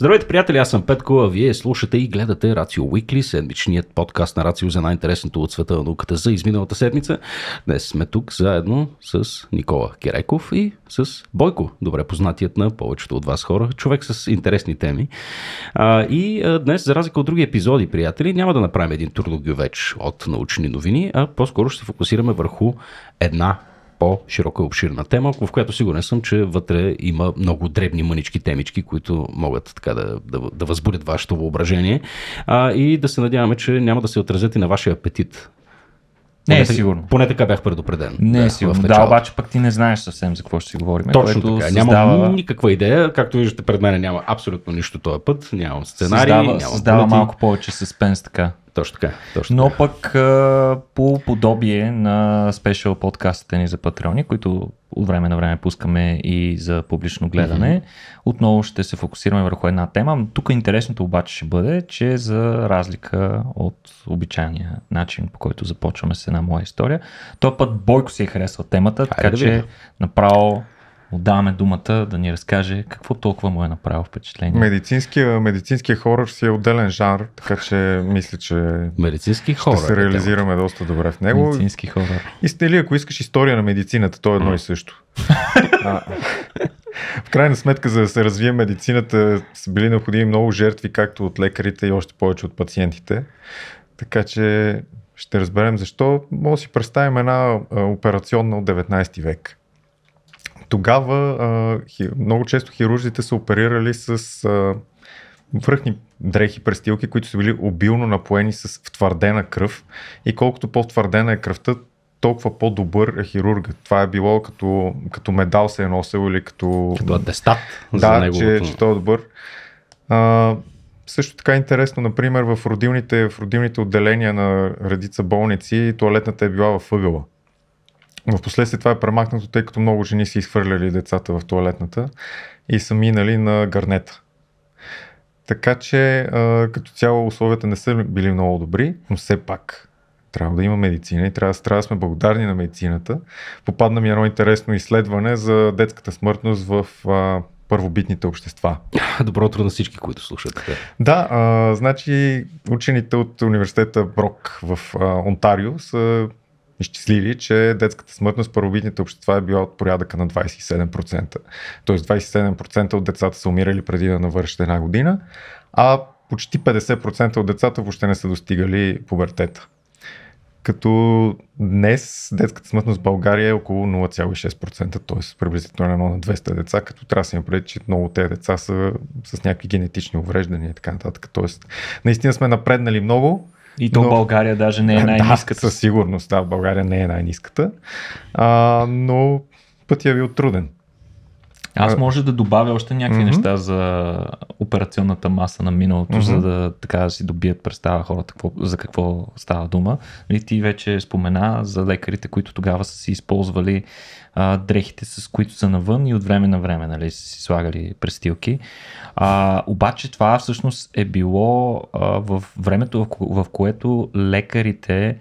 Здравейте, приятели, аз съм Петко, а вие слушате и гледате Рацио Уикли, седмичният подкаст на Рацио за най-интересното от света на науката за изминалата седмица. Днес сме тук заедно с Никола Киреков и с Бойко, добре познатият на повечето от вас хора, човек с интересни теми. А, и а, днес, за разлика от други епизоди, приятели, няма да направим един турногювеч от научни новини, а по-скоро ще се фокусираме върху една по-широка обширна тема, в която сигурен съм, че вътре има много дребни мънички темички, които могат така да, да, да възбудят вашето въображение а, и да се надяваме, че няма да се отразят и на вашия апетит не е сигурно. Поне така бях предупреден. Не е да, е сигурно. Да, обаче пък ти не знаеш съвсем за какво ще си говорим. Точно което така. Създава... Нямам никаква идея. Както виждате, пред мен няма абсолютно нищо този път. Нямам сценарий. Създава, няма създава малко повече съспенс така. Точно така. Точно Но така. пък а, по подобие на спешъл подкастите ни за патреони, които от време на време пускаме и за публично гледане, mm-hmm. отново ще се фокусираме върху една тема. Тук интересното обаче ще бъде, че за разлика от обичайния начин, по който започваме с една моя история, този път Бойко си е харесва темата, Хайде така да че направо отдаваме думата да ни разкаже какво толкова му е направил впечатление. Медицинския, медицинския хорор си е отделен жанр, така че мисля, че Медицински хорор, се е реализираме е доста добре в него. Медицински хорор. И стели, ако искаш история на медицината, то е едно mm. и също. а, в крайна сметка, за да се развие медицината, са били необходими много жертви, както от лекарите и още повече от пациентите. Така че ще разберем защо. Може да си представим една операционна от 19 век тогава а, хи, много често хирурзите са оперирали с а, връхни дрехи, престилки, които са били обилно напоени с втвърдена кръв и колкото по-твърдена е кръвта, толкова по-добър е хирургът. Това е било като, като медал се е носил или като... Като атестат да, за неговото... че, че той е добър. А, също така е интересно, например, в родилните, в родилните отделения на редица болници туалетната е била във ъгъла. В последствие това е премахнато, тъй като много жени са изхвърляли децата в туалетната и са минали на гарнета. Така че като цяло условията не са били много добри, но все пак трябва да има медицина и трябва, трябва да сме благодарни на медицината. Попадна ми едно интересно изследване за детската смъртност в а, първобитните общества. Добро утро на всички, които слушат. Да, а, значи учените от университета Брок в а, Онтарио са изчислили, че детската смъртност в първобитните общества е била от порядъка на 27%. Тоест 27% от децата са умирали преди да навършат една година, а почти 50% от децата въобще не са достигали пубертета. Като днес детската смъртност в България е около 0,6%, т.е. приблизително едно на 200 деца, като трябва да си преди, че много от тези деца са с някакви генетични увреждания и така нататък. Тоест, наистина сме напреднали много, и то но... България даже не е най-низката. Да, със сигурност, да, България не е най-низката. А, но пътя е бил труден. Аз може да добавя още някакви mm-hmm. неща за операционната маса на миналото, mm-hmm. за да така си добият представа хората какво, за какво става дума. И ти вече спомена за лекарите, които тогава са си използвали а, дрехите, с които са навън и от време на време нали, са си слагали престилки. А, обаче това всъщност е било а, в времето, в, в което лекарите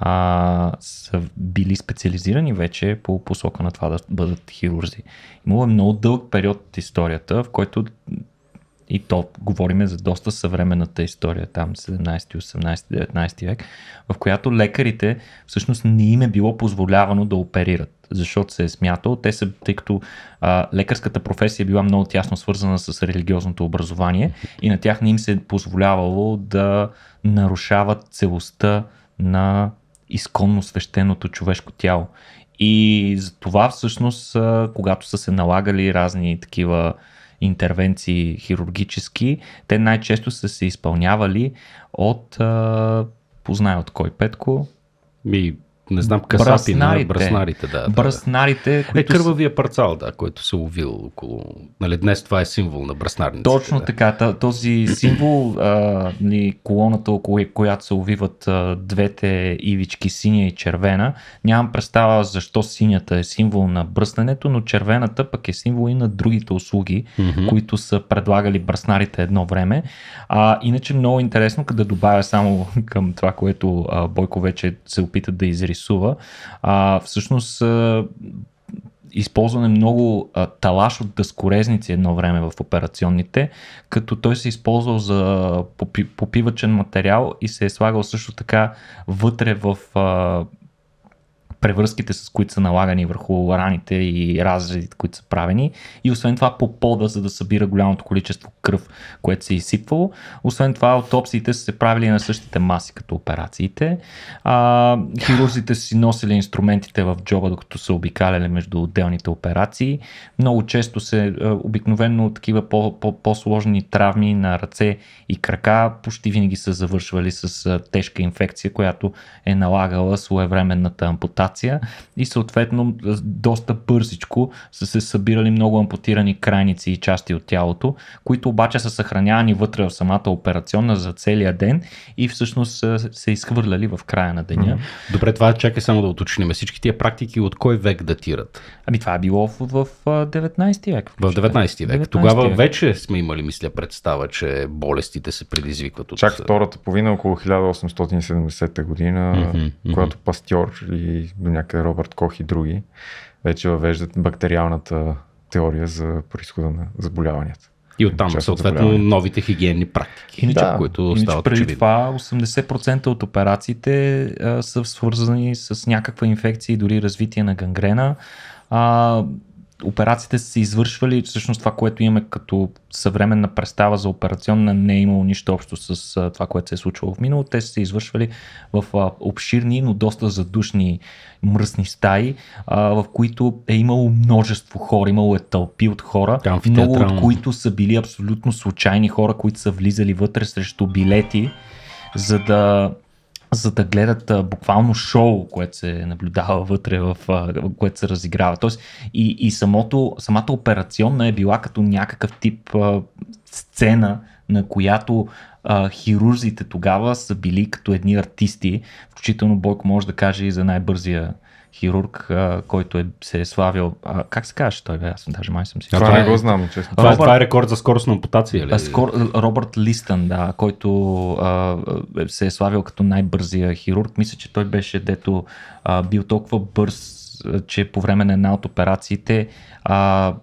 а, са били специализирани вече по посока на това да бъдат хирурзи. Имало е много дълъг период от историята, в който и то говориме за доста съвременната история, там 17, 18, 19 век, в която лекарите всъщност не им е било позволявано да оперират, защото се е смятало, те са, тъй като а, лекарската професия е била много тясно свързана с религиозното образование и на тях не им се е позволявало да нарушават целостта на изконно свещеното човешко тяло. И за това всъщност, когато са се налагали разни такива интервенции хирургически, те най-често са се изпълнявали от, познай от кой, Петко? Ми, не знам, касапи нали, бръснарите. на браснарите. Да, да, бръснарите, е, Които... Е, кървавия парцал, да, който се ловил около... Нали, днес това е символ на браснарниците. Точно да. така. Този символ, а, ни колоната, около е, която се увиват а, двете ивички, синя и червена, нямам представа защо синята е символ на бръснането, но червената пък е символ и на другите услуги, mm-hmm. които са предлагали браснарите едно време. А, иначе много интересно, като да добавя само към това, което а, Бойко вече се опита да изрисува интересува. А, всъщност а, е много а, талаш от дъскорезници едно време в операционните, като той се е използвал за попи, попивачен материал и се е слагал също така вътре в а, превръзките, с които са налагани върху раните и разредите, които са правени. И освен това по пода, за да събира голямото количество кръв, което се е изсипвало. Освен това аутопсиите са се правили на същите маси като операциите. А, хирурзите си носили инструментите в джоба, докато са обикаляли между отделните операции. Много често се е, обикновено такива по-сложни травми на ръце и крака почти винаги са завършвали с е, тежка инфекция, която е налагала своевременната ампутация ампутация и съответно доста бързичко са се събирали много ампутирани крайници и части от тялото, които обаче са съхранявани вътре в самата операционна за целия ден и всъщност са се изхвърляли в края на деня. Добре, това чакай само да уточним. Всички тия практики от кой век датират? Ами това е било в, в, в 19 век. В 19 век. 19 Тогава век. вече сме имали, мисля, представа, че болестите се предизвикват от... Чак втората половина, около 1870 година, mm-hmm, mm-hmm. когато Пастьор и до някъде Робърт Кох и други, вече въвеждат бактериалната теория за происхода на заболяванията. И оттам съответно новите хигиенни практики, иначе, да, които иначе стават преди очевидно. това 80% от операциите а, са свързани с някаква инфекция и дори развитие на гангрена. А, операциите са се извършвали, всъщност това, което имаме като съвременна представа за операционна, не е имало нищо общо с това, което се е случвало в минало. Те са се извършвали в обширни, но доста задушни, мръсни стаи, в които е имало множество хора, имало е тълпи от хора, много от които са били абсолютно случайни хора, които са влизали вътре срещу билети, за да за да гледат а, буквално шоу, което се наблюдава вътре, в, а, което се разиграва. Тоест и, и самото, самата операционна е била като някакъв тип а, сцена, на която а, хирурзите тогава са били като едни артисти, включително Бойко може да каже и за най-бързия хирург, а, който е, се е славил. А, как се казваше той? Бе? Аз даже май съм си. Това, това не го знам, честно. Това, Робърт... Е, това е рекорд за скорост на ампутация. Ли? Скор... Робърт Листън, да, който а, е, се е славил като най-бързия хирург. Мисля, че той беше дето а, бил толкова бърз, че по време на една от операциите а,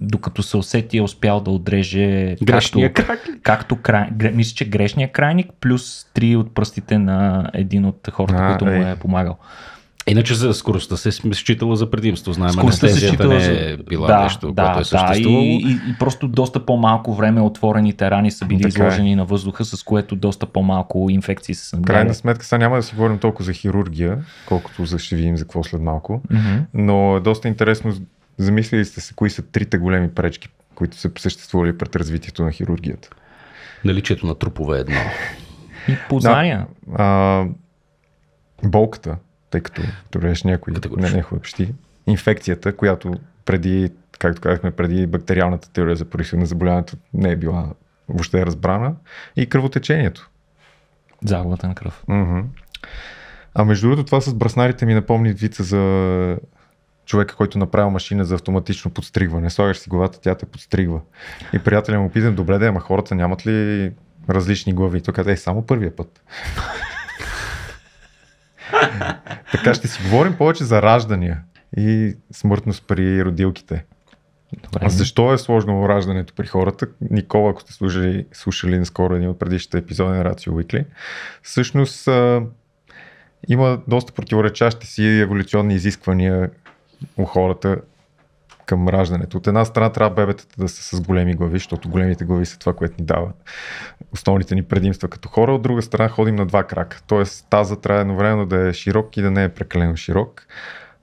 докато се усети е успял да отреже грешния както, крайник. Както край, мисля, че грешния крайник плюс три от пръстите на един от хората, а, му е помагал. Иначе за скоростта се считала за предимство. Знаем, скоростта се считала не е била да, нещо, да, което е съществувало. Да, и, и, и просто доста по-малко време отворените рани са били така е. изложени е. на въздуха, с което доста по-малко инфекции са създали. Крайна сметка, сега няма да си говорим толкова за хирургия, колкото за ще видим за какво след малко. Mm-hmm. Но е доста интересно. Замислили сте се кои са трите големи пречки, които са съществували пред развитието на хирургията? Наличието на трупове е едно. И познания. Да, а, болката тъй като трябваш някой не, не хлъпщи. Инфекцията, която преди, както казахме, преди бактериалната теория за происход на заболяването не е била въобще е разбрана и кръвотечението. Загубата на кръв. Mm-hmm. А между другото това с браснарите ми напомни вица за човека, който направил машина за автоматично подстригване. Слагаш си главата, тя те подстригва. И приятеля му питам, добре да, ама хората нямат ли различни глави? Той каза, е, само първия път. така ще си говорим повече за раждания и смъртност при родилките. Добре. А защо е сложно раждането при хората? Никола, ако сте служили, слушали наскоро един от предишните епизоди на Рацио Уикли, всъщност а, има доста противоречащи си еволюционни изисквания у хората към раждането. От една страна трябва бебетата да са с големи глави, защото големите глави са това, което ни дава основните ни предимства като хора. От друга страна ходим на два крака. Тоест таза трябва едновременно да е широк и да не е прекалено широк.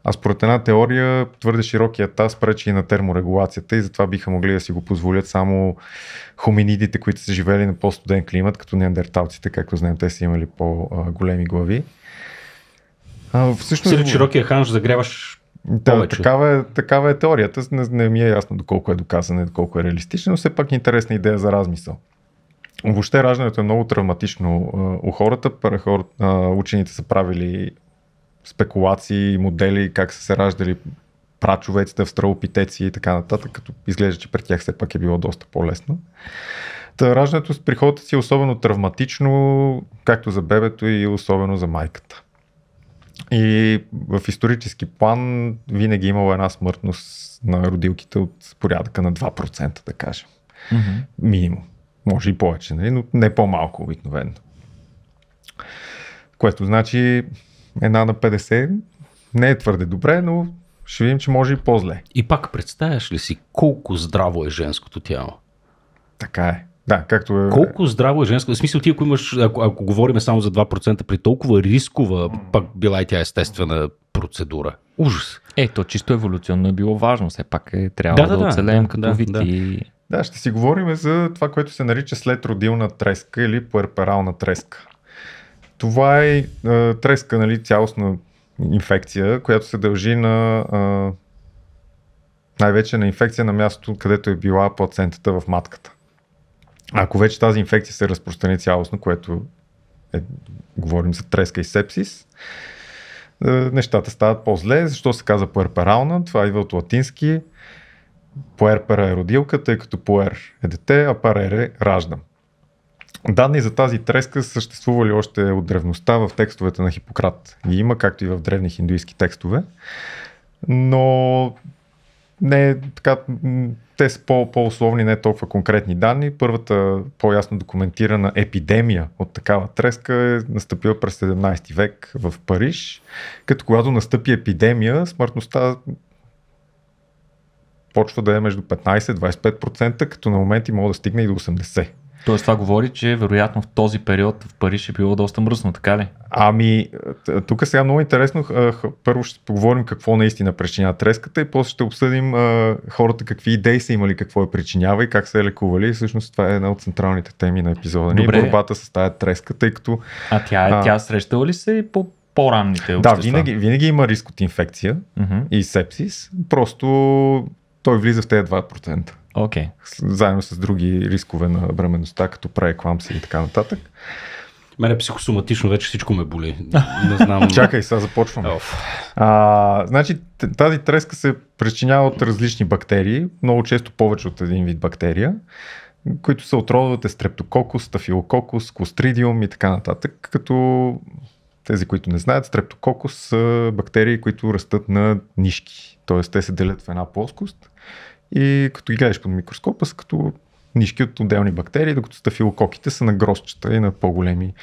А според една теория, твърде широкият таз пречи и на терморегулацията и затова биха могли да си го позволят само хоминидите, които са живели на по-студен климат, като неандерталците, както знаем, те са имали по-големи глави. А, всъщност... Сили широкия ханш загряваш да, такава, е, такава е теорията. Не, не ми е ясно доколко е доказана и доколко е реалистична, но все пак е интересна идея за размисъл. Въобще раждането е много травматично у хората. Хор, учените са правили спекулации, модели, как са се раждали прачовеците, стралопитеци и така нататък, като изглежда, че при тях все пак е било доста по-лесно. Та, раждането с приходите си е особено травматично, както за бебето и особено за майката. И в исторически план винаги е имало една смъртност на родилките от порядъка на 2%, да кажем. Mm-hmm. Минимум. Може и повече, нали? но не по-малко обикновено. Което значи една на 50 не е твърде добре, но ще видим, че може и по-зле. И пак представяш ли си колко здраво е женското тяло? Така е. Да, както е... Колко здраво е женско? В смисъл ти, ако имаш, ако, ако говорим само за 2% при толкова рискова, пак била и тя естествена процедура. Ужас. Е, то чисто еволюционно е било важно, все пак е трябва да, да, да оцелеем да, като да, вид да. и... Да, ще си говорим за това, което се нарича следродилна треска или пуерперална треска. Това е, е треска, нали, цялостна инфекция, която се дължи на е, най-вече на инфекция на мястото, където е била плацентата в матката. Ако вече тази инфекция се разпространи цялостно, което е, говорим за треска и сепсис, е, нещата стават по-зле. Защо се казва пуерперална? Това идва от латински. Пуерпера е родилка, тъй като пуер е дете, а парере е Данни за тази треска са съществували още от древността в текстовете на Хипократ. Ги има, както и в древни хиндуистски текстове. Но не, е така, те са по- по-условни, не толкова конкретни данни. Първата по-ясно документирана епидемия от такава треска е настъпила през 17 век в Париж, като когато настъпи епидемия, смъртността почва да е между 15-25%, като на моменти може да стигне и до 80%. Тоест това говори, че вероятно в този период в Париж е било доста мръсно, така ли? Ами, тук е сега много интересно. Първо ще поговорим какво наистина причиня треската и после ще обсъдим хората какви идеи са имали, какво е причинява и как се е лекували. И всъщност това е една от централните теми на епизода. Добре. Ни борбата с тая треска, тъй като... А тя, е, а... тя срещала ли се и по по-ранните общества. Да, винаги, винаги има риск от инфекция uh-huh. и сепсис. Просто той влиза в тези 2%. Okay. Заедно с други рискове на бременността, като прееклампсия и така нататък. Мене психосоматично вече всичко ме боли. Не знам. Чакай, сега започваме. А, значи, тази треска се причинява от различни бактерии, много често повече от един вид бактерия, които са е стрептококус, стафилококус, костридиум и така нататък, като тези, които не знаят, стрептококус са бактерии, които растат на нишки. Тоест, те се делят в една плоскост и като ги гледаш под микроскопа са като нишки от отделни бактерии, докато стафилококите са на грозчета и на по-големи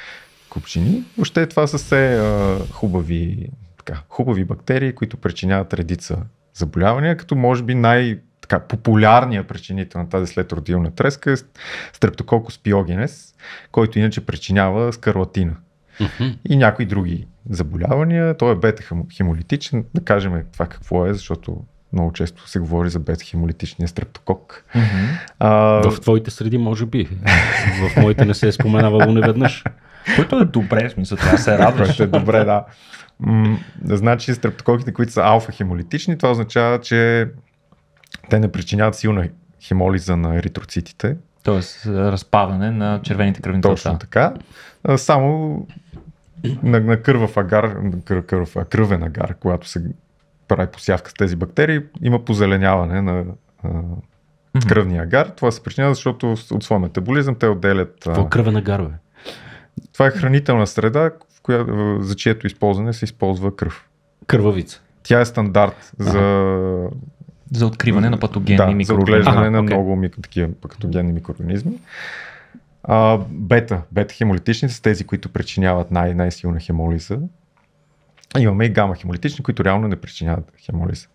купчини. Въобще това са все а, хубави, така, хубави бактерии, които причиняват редица заболявания, като може би най- така, популярният причинител на тази следродилна треска е стрептококус пиогенес, който иначе причинява скарлатина. Mm-hmm. И някои други заболявания. Той е бета хемолитичен. Да кажем това какво е, защото много често се говори за бетхемолитичния стрептокок. Mm-hmm. А... В твоите среди, може би. в моите не се е споменавало неведнъж. Което е добре, в смисъл, това се радва. е добре, да. М- значи стрептококите, които са алфа-хемолитични, това означава, че те не причиняват силна хемолиза на еритроцитите. Тоест е, разпадане на червените кръвни точно тълца. Точно така. само на, на кървав агар, кръв, кръв, кръвен агар, когато се прави посявка с тези бактерии, има позеленяване на а, кръвния гар. Това се причинява, защото от своя метаболизъм те отделят... Какво е кръвена гар, бе? Това е хранителна среда, в коя, за чието използване се използва кръв. Кървавица. Тя е стандарт за. за... За откриване на патогенни да, микроорганизми. за отглеждане на okay. много мик... такива патогенни микроорганизми. А, бета, бета хемолитичните са тези, които причиняват най- най-силна хемолиза. Имаме и гама хемолитични, които реално не причиняват хемолиза.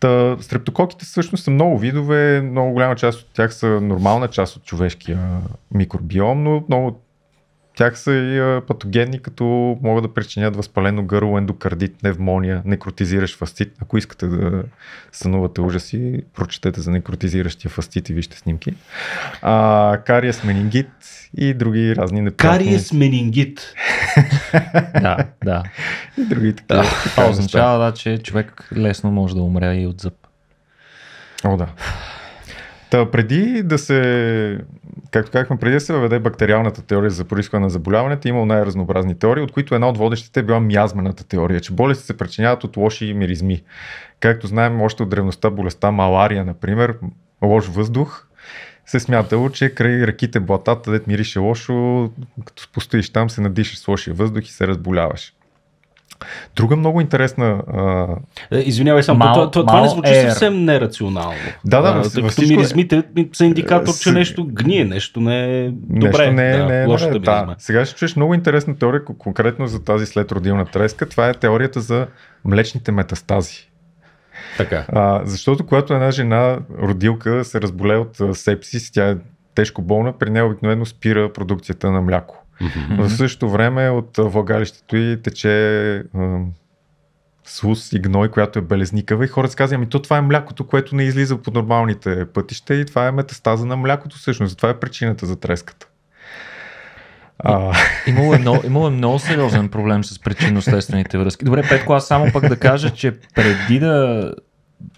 Та, стрептококите всъщност са много видове, много голяма част от тях са нормална част от човешкия микробиом, но много тях са и патогенни, като могат да причинят възпалено гърло, ендокардит, невмония, некротизиращ фастит. Ако искате да сънувате ужаси, прочетете за некротизиращия фастит и вижте снимки. А, кариес менингит и други разни неприятни... Кариес менингит. да, да. И други такива. Това означава, да, че човек лесно може да умре и от зъб. О, да. Та, преди да се, както казахме, преди да се въведе бактериалната теория за происхода на заболяването, имало най-разнообразни теории, от които една от водещите е била миазмената теория, че болести се причиняват от лоши миризми. Както знаем, още от древността болестта малария, например, лош въздух, се е смятало, че край ръките блатата, дет мирише лошо, като спустоиш там, се надишаш с лошия въздух и се разболяваш. Друга много интересна. А... Е, извинявай само, мал, това, това, това не звучи ер. съвсем нерационално. Да, да, да. във, като е- миризмите са индикатор, е, че с... нещо гние, нещо не е добре. Нещо не е, да, не е, лошо да, да, да. Сега ще чуеш много интересна теория, конкретно за тази следродилна треска. Това е теорията за млечните метастази. Така. А, защото когато една жена родилка се разболе от сепсис, тя е тежко болна, при нея обикновено спира продукцията на мляко. Mm-hmm. В същото време от влагалището и тече слус и гной, която е белезникава и хората казват, ами то това е млякото, което не излиза по нормалните пътища и това е метастаза на млякото всъщност, затова е причината за треската. А... Имало, е много, имало е много сериозен проблем с причинно-следствените връзки. Добре, Петко, аз само пък да кажа, че преди да,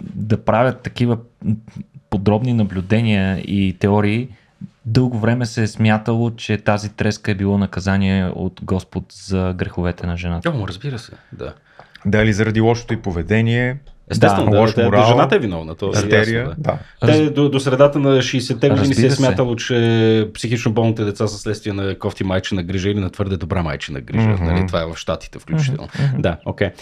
да правят такива подробни наблюдения и теории, дълго време се е смятало, че тази треска е било наказание от Господ за греховете на жената. О, разбира се, да. Дали заради лошото и поведение, Естествено, да, лош да, морал, да, жената е виновна. То е е ясно, да. да. Те, до, до средата на 60-те години се е смятало, че психично болните деца са следствие на кофти майчина грижа или на твърде добра майчина грижа. Mm-hmm. Нали? Това е в Штатите включително. Mm-hmm. Да, окей. Okay.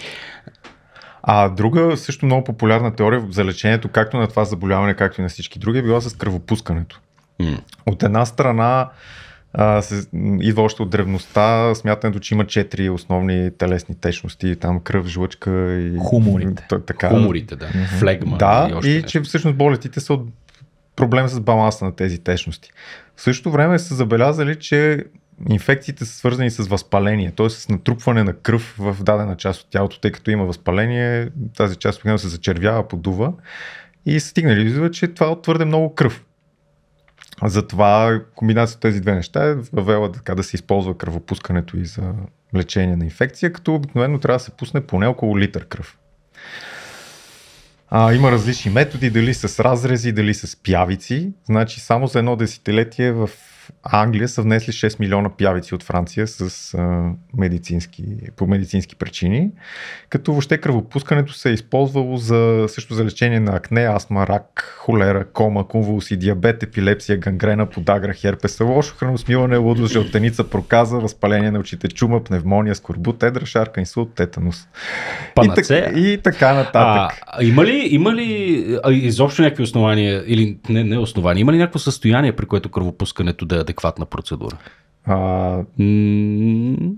А друга също много популярна теория за лечението, както на това заболяване, както и на всички други, е била с кръвопускането. Mm. От една страна, а, се, идва още от древността, смятането, че има четири основни телесни течности, там кръв, жлъчка и... Хуморите. Т- така. Хуморите, да. Mm-hmm. Флегма. Да, и, още и че всъщност болестите са от проблем с баланса на тези течности. В същото време са забелязали, че инфекциите са свързани с възпаление, т.е. с натрупване на кръв в дадена част от тялото, тъй като има възпаление, тази част се зачервява, подува и стигнали че това е твърде много кръв. Затова комбинацията тези две неща е въвела така да се използва кръвопускането и за лечение на инфекция, като обикновено трябва да се пусне поне около литър кръв. А, има различни методи, дали с разрези, дали с пявици. Значи само за едно десетилетие в Англия са внесли 6 милиона пявици от Франция с, а, медицински, по медицински причини, като въобще кръвопускането се е използвало за, също за лечение на акне, астма, рак, холера, кома, конвулси, диабет, епилепсия, гангрена, подагра, херпеса, лошо храносмиване, лудост, жълтеница, проказа, възпаление на очите, чума, пневмония, скорбут, едра, шарка, инсулт, тетанус. И, так, и така нататък. А, има ли, има ли а, изобщо някакви основания, или не, не основания, има ли някакво състояние, при което кръвопускането да е да е адекватна процедура? А... М-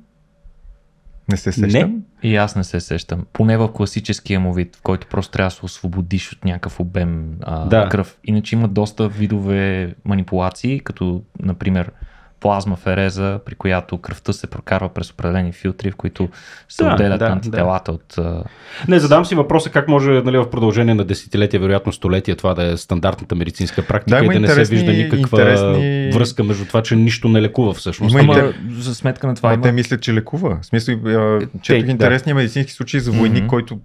не се сещам? Не. И аз не се сещам. Поне в класическия му вид, в който просто трябва да се освободиш от някакъв обем а, да. кръв. Иначе има доста видове манипулации, като например плазма фереза, при която кръвта се прокарва през определени филтри, в които се да, отделят да, антителата да. от... Не, задам си въпроса как може нали, в продължение на десетилетия, вероятно столетия, това да е стандартната медицинска практика да, и да не се вижда никаква интересни... връзка между това, че нищо не лекува всъщност. Ама, за сметка на това... Ама те мислят, че лекува. В смисъл, е, че е интересни медицински случаи за войни, mm-hmm. който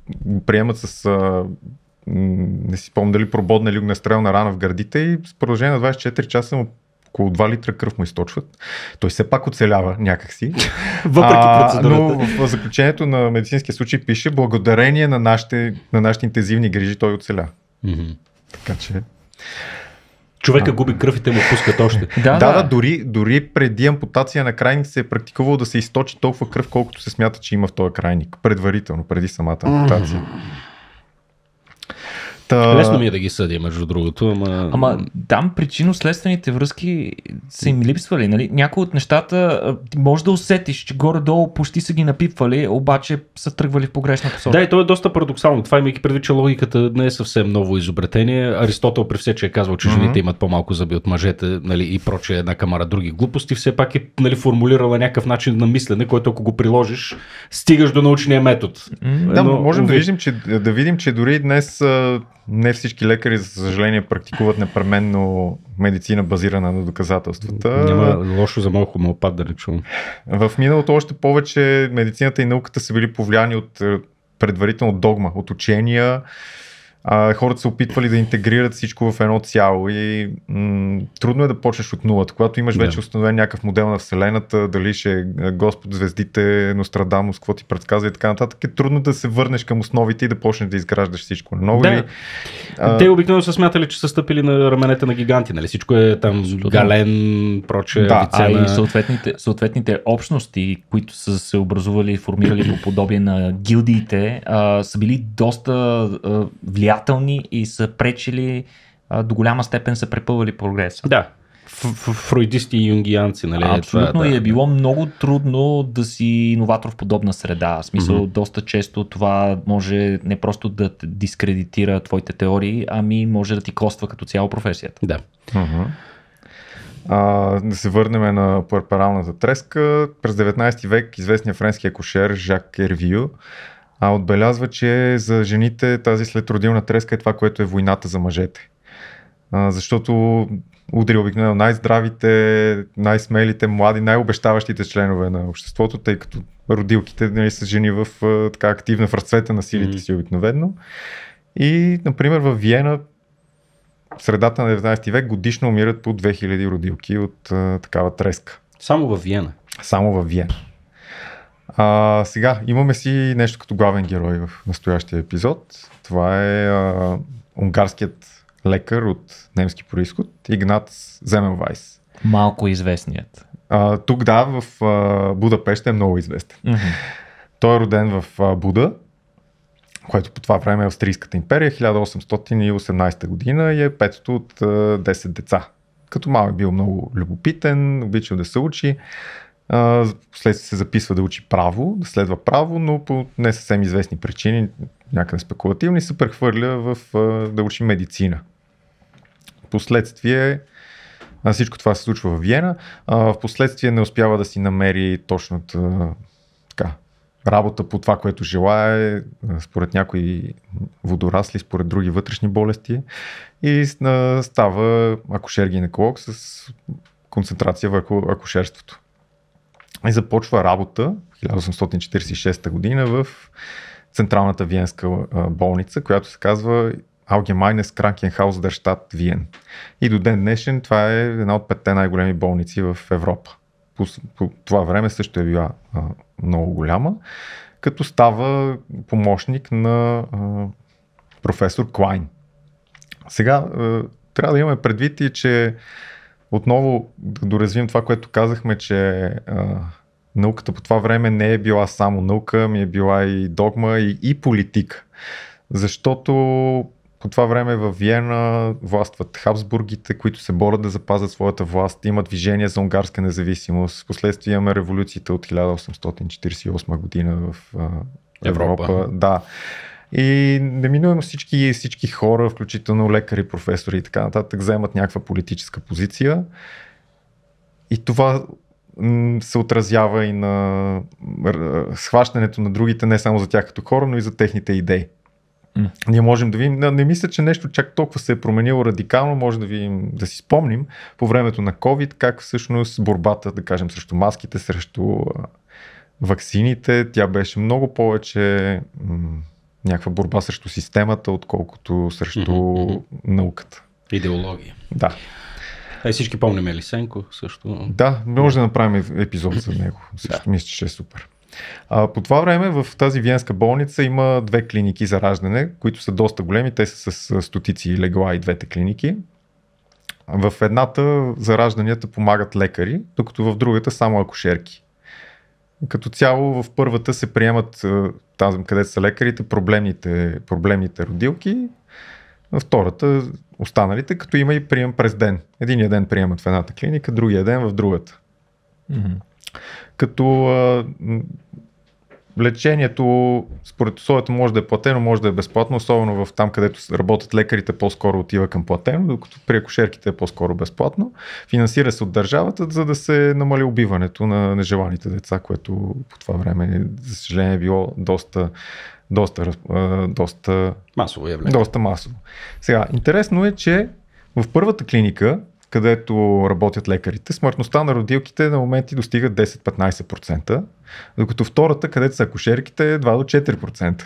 приемат с а не си помня дали прободна или огнестрелна рана в гърдите и с продължение на 24 часа му около 2 литра кръв му източват. Той все пак оцелява някакси. Въпреки а, процедурата. Но в заключението на медицинския случай пише, благодарение на нашите, на нашите интензивни грижи той оцеля. Mm-hmm. Така че... Човека а, губи кръв и те му пускат още. да, да, да, да дори, дори преди ампутация на крайник се е практикувало да се източи толкова кръв, колкото се смята, че има в този крайник. Предварително, преди самата ампутация. Mm-hmm. Та... Лесно ми е да ги съдя, между другото. Ама, ама там причинно-следствените връзки са им липсвали. Нали? Някои от нещата може да усетиш, че горе-долу почти са ги напипвали, обаче са тръгвали в погрешна посока. Да, и то е доста парадоксално. Това имайки предвид, че логиката не е съвсем ново изобретение. Аристотел при все, че е казвал, че mm-hmm. жените имат по-малко зъби от мъжете нали, и проче една камара други глупости, все пак е нали, формулирала някакъв начин на мислене, който ако го приложиш, стигаш до научния метод. Mm-hmm. Но, да, можем уви... да, видим, че, да видим, че дори днес не всички лекари, за съжаление, практикуват непременно медицина базирана на доказателствата. Няма лошо за малко малопад да не чувам. В миналото още повече медицината и науката са били повлияни от е, предварително догма, от учения, а, хората се опитвали да интегрират всичко в едно цяло и м- трудно е да почнеш от нулата. Когато имаш вече установен някакъв модел на Вселената, дали ще е, е Господ, звездите, Нострадамус, какво ти предсказва и така нататък, е трудно да се върнеш към основите и да почнеш да изграждаш всичко Но Да. Или, а... Те обикновено са смятали, че са стъпили на раменете на гиганти, нали? Всичко е там Абсолютно. гален, проче, да. А и съответните, съответните общности, които са се образували и формирали по подобие на гилдиите, а, са били доста а, влиятелни влиятелни и са пречили, а, до голяма степен са препъвали прогреса. Да, фройдисти и юнгианци, нали? Е Абсолютно това, да, и е било много трудно да си иноватор в подобна среда. В смисъл, mm-hmm. доста често това може не просто да дискредитира твоите теории, ами може да ти коства като цяло професията. Да. Mm-hmm. А, да се върнем на пуерпералната треска. През 19 век известният френски акушер Жак Ервио а отбелязва, че за жените тази следродилна треска е това, което е войната за мъжете. А, защото удри обикновено най-здравите, най-смелите, млади, най-обещаващите членове на обществото, тъй като родилките нали, са жени в така активна в разцвета на силите mm-hmm. си обикновено. И, например, в Виена в средата на 19 век годишно умират по 2000 родилки от а, такава треска. Само във Виена? Само във Виена. А, сега, имаме си нещо като главен герой в настоящия епизод. Това е а, унгарският лекар от немски происход Игнат Земенвайс. Малко известният. А, тук да, в а, Будапеща е много известен. Mm-hmm. Той е роден в а, Буда, което по това време е Австрийската империя, 1818 година и е петото от а, 10 деца. Като малък бил много любопитен, обичал да се учи. Следствие се записва да учи право, да следва право, но по не съвсем известни причини, някъде спекулативни, се прехвърля в да учи медицина. Последствие всичко това се случва в Виена. В последствие не успява да си намери точната така, работа по това, което желае, според някои водорасли, според други вътрешни болести и става акушер-гинеколог с концентрация върху акушерството и започва работа в 1846 година в Централната виенска болница, която се казва Алгемайнес Кранкенхаус Дърштат Виен. И до ден днешен това е една от петте най-големи болници в Европа. По, по това време също е била а, много голяма, като става помощник на а, професор Клайн. Сега а, трябва да имаме предвид и, че отново да доразвим това, което казахме, че а, науката по това време не е била само наука, ми е била и догма и, и политика. Защото по това време в Виена властват Хабсбургите, които се борят да запазят своята власт. имат движение за унгарска независимост. Впоследствие имаме революцията от 1848 година в Европа. Европа. Да. И неминуемо всички, всички хора, включително лекари, професори и така нататък, вземат някаква политическа позиция. И това се отразява и на схващането на другите, не само за тях като хора, но и за техните идеи. Mm. Ние можем да видим, не, мисля, че нещо чак толкова се е променило радикално, може да видим, да си спомним по времето на COVID, как всъщност борбата, да кажем, срещу маските, срещу ваксините, тя беше много повече м- някаква борба срещу системата, отколкото срещу mm-hmm. науката. Идеология. Да. А и всички помним Елисенко също. Да, може да направим епизод за него. Също да. мисля, че е супер. А, по това време в тази виенска болница има две клиники за раждане, които са доста големи. Те са с стотици легла и двете клиники. В едната за ражданията помагат лекари, докато в другата само акушерки като цяло в първата се приемат е, там, къде са лекарите, проблемните, проблемните родилки, във втората останалите, като има и прием през ден. Единия ден приемат в едната клиника, другия ден в другата. Mm-hmm. Като е, лечението според условията може да е платено, може да е безплатно, особено в там, където работят лекарите, по-скоро отива към платено, докато при акушерките е по-скоро безплатно. Финансира се от държавата, за да се намали убиването на нежеланите деца, което по това време, за съжаление, е било доста доста, доста масово явление. Доста масово. Сега, интересно е, че в първата клиника където работят лекарите, смъртността на родилките на моменти достига 10-15%, докато втората, където са акушерките, е 2 до 4%.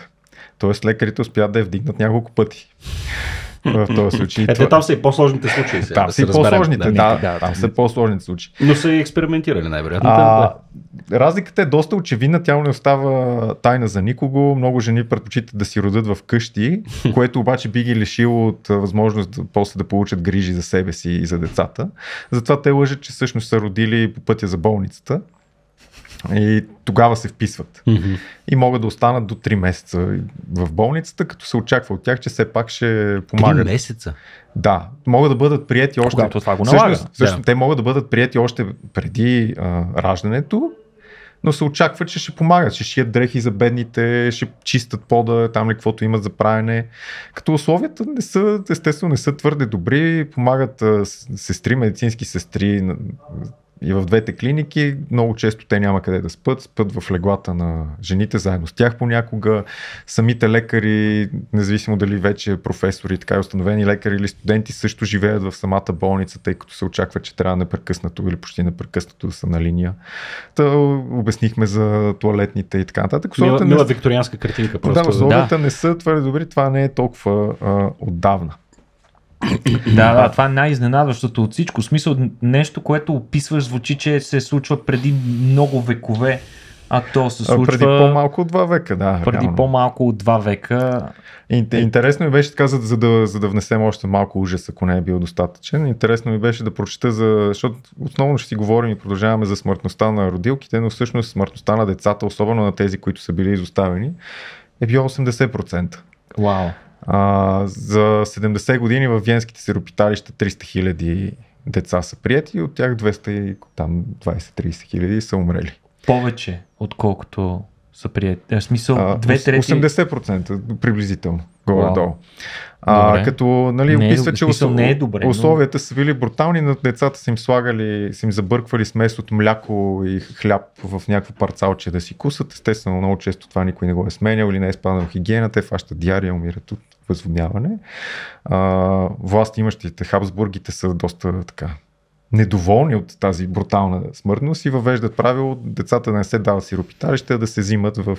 Тоест лекарите успяват да я вдигнат няколко пъти в този случай. Ето, там са и по-сложните случаи. Сега, там да са и по-сложните, нали? да, да, да, там са по-сложните случаи. Но са и експериментирали най-вероятно. Да. Разликата е доста очевидна, тя не остава тайна за никого. Много жени предпочитат да си родят в къщи, което обаче би ги лишило от възможност да, после да получат грижи за себе си и за децата. Затова те лъжат, че всъщност са родили по пътя за болницата. И тогава се вписват. Mm-hmm. И могат да останат до 3 месеца в болницата, като се очаква от тях, че все пак ще помагат. 3 месеца? Да. Могат да бъдат прияти още. Когато това го налага. Също, също, yeah. те могат да бъдат прияти още преди а, раждането, но се очаква, че ще помагат, ще шият дрехи за бедните, ще чистят пода, там ли каквото имат за правене. Като условията не са, естествено, не са твърде добри, помагат а, сестри, медицински сестри, и в двете клиники много често те няма къде да спят, спят в леглата на жените, заедно с тях понякога. Самите лекари, независимо дали вече професори, така и установени лекари или студенти, също живеят в самата болница, тъй като се очаква, че трябва непрекъснато или почти непрекъснато да са на линия. Та обяснихме за туалетните и така нататък. Мила, мила викторианска картинка. Просто. Да, условията да. не са твърде добри, това не е толкова а, отдавна да, да, това е най-изненадващото от всичко. В смисъл, нещо, което описваш, звучи, че се случва преди много векове, а то се случва... Преди по-малко от два века, да. Преди реално. по-малко от два века. Е. Интересно ми беше така, за, за, да, за да внесем още малко ужас, ако не е бил достатъчен. Интересно ми беше да прочета, за, защото основно ще си говорим и продължаваме за смъртността на родилките, но всъщност смъртността на децата, особено на тези, които са били изоставени, е било 80%. Вау. Wow. А, за 70 години в венските сиропиталища 300 хиляди деца са прияти и от тях 200 там 20-30 хиляди са умрели. Повече, отколкото са прияти. В смисъл, 2 трети... 80% приблизително. Горе-долу. А, като нали, не, е- описва, че смисъл, не е добре, условията но... са били брутални, на децата са им слагали, са им забърквали смес от мляко и хляб в някакво парцалче да си кусат. Естествено, много често това никой не го е сменял или не е спаднал хигиена, те фащат диария, умират от възvodняване. А, власт имащите Хабсбургите са доста така недоволни от тази брутална смъртност и въвеждат правило децата не се дават сиропиталища, да се взимат в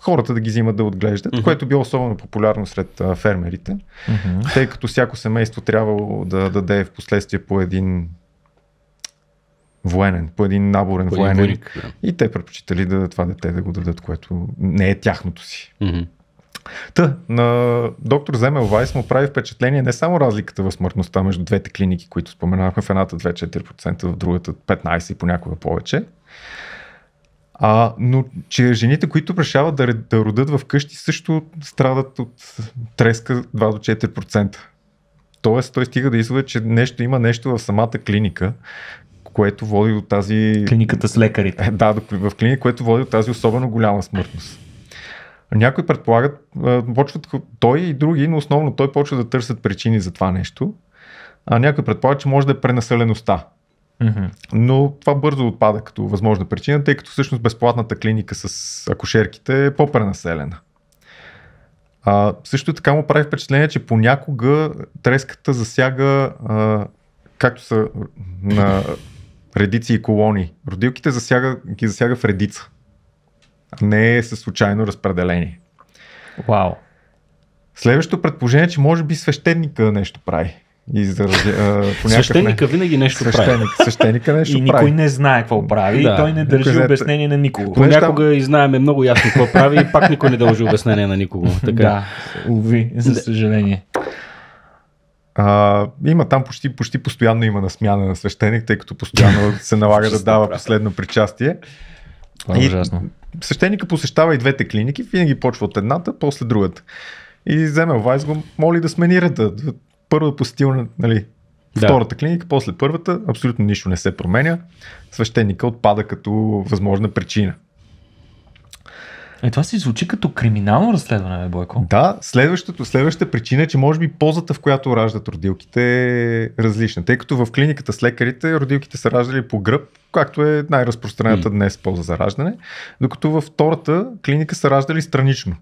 хората да ги взимат да отглеждат, mm-hmm. което е било особено популярно сред а, фермерите, mm-hmm. тъй като всяко семейство трябвало да, даде в последствие по един военен, по един наборен по военен. Един да. И те предпочитали да това дете да го дадат, което не е тяхното си. Mm-hmm. Та, на доктор Земел Вайс му прави впечатление не само разликата в смъртността между двете клиники, които споменахме, в едната 2-4%, в другата 15% и понякога повече, а, но че жените, които решават да, да родат в къщи, също страдат от треска 2 до 4%. Тоест, той стига да извода, че нещо има нещо в самата клиника, което води до тази... Клиниката с лекарите. Да, в клиника, което води до тази особено голяма смъртност. Някои предполагат, почват той и други, но основно той почва да търсят причини за това нещо. А някои предполагат, че може да е пренаселеността. Mm-hmm. Но това бързо отпада като възможна причина, тъй като всъщност безплатната клиника с акушерките е по-пренаселена. А, също така му прави впечатление, че понякога треската засяга, а, както са на редици и колони, родилките засяга, ги засяга в редица не е със случайно разпределение. Вау. Следващото предположение е, че може би свещеника нещо прави. И заради, а, свещеника не... винаги нещо свещеник, прави. Свещеника нещо и никой прави. не знае какво прави да. и той не държи Казете... обяснение на никого. Понякога и знаеме много ясно какво прави и пак никой не дължи обяснение на никого. Така. Да, уви, за съжаление. А, има там почти, почти постоянно има на смяна на свещеник, тъй като постоянно се налага да дава последно причастие. Това е ужасно. И свещеника посещава и двете клиники, винаги почва от едната, после другата. И вземе Вайс го моли да смени реда. Първо е посетил нали, да. втората клиника, после първата, абсолютно нищо не се променя. Свещеника отпада като възможна причина. Е, това си звучи като криминално разследване, бе, Бойко. Да, следващото, следващата причина е, че може би позата, в която раждат родилките е различна. Тъй като в клиниката с лекарите родилките са раждали по гръб, както е най-разпространената mm. днес полза за раждане, докато във втората клиника са раждали странично.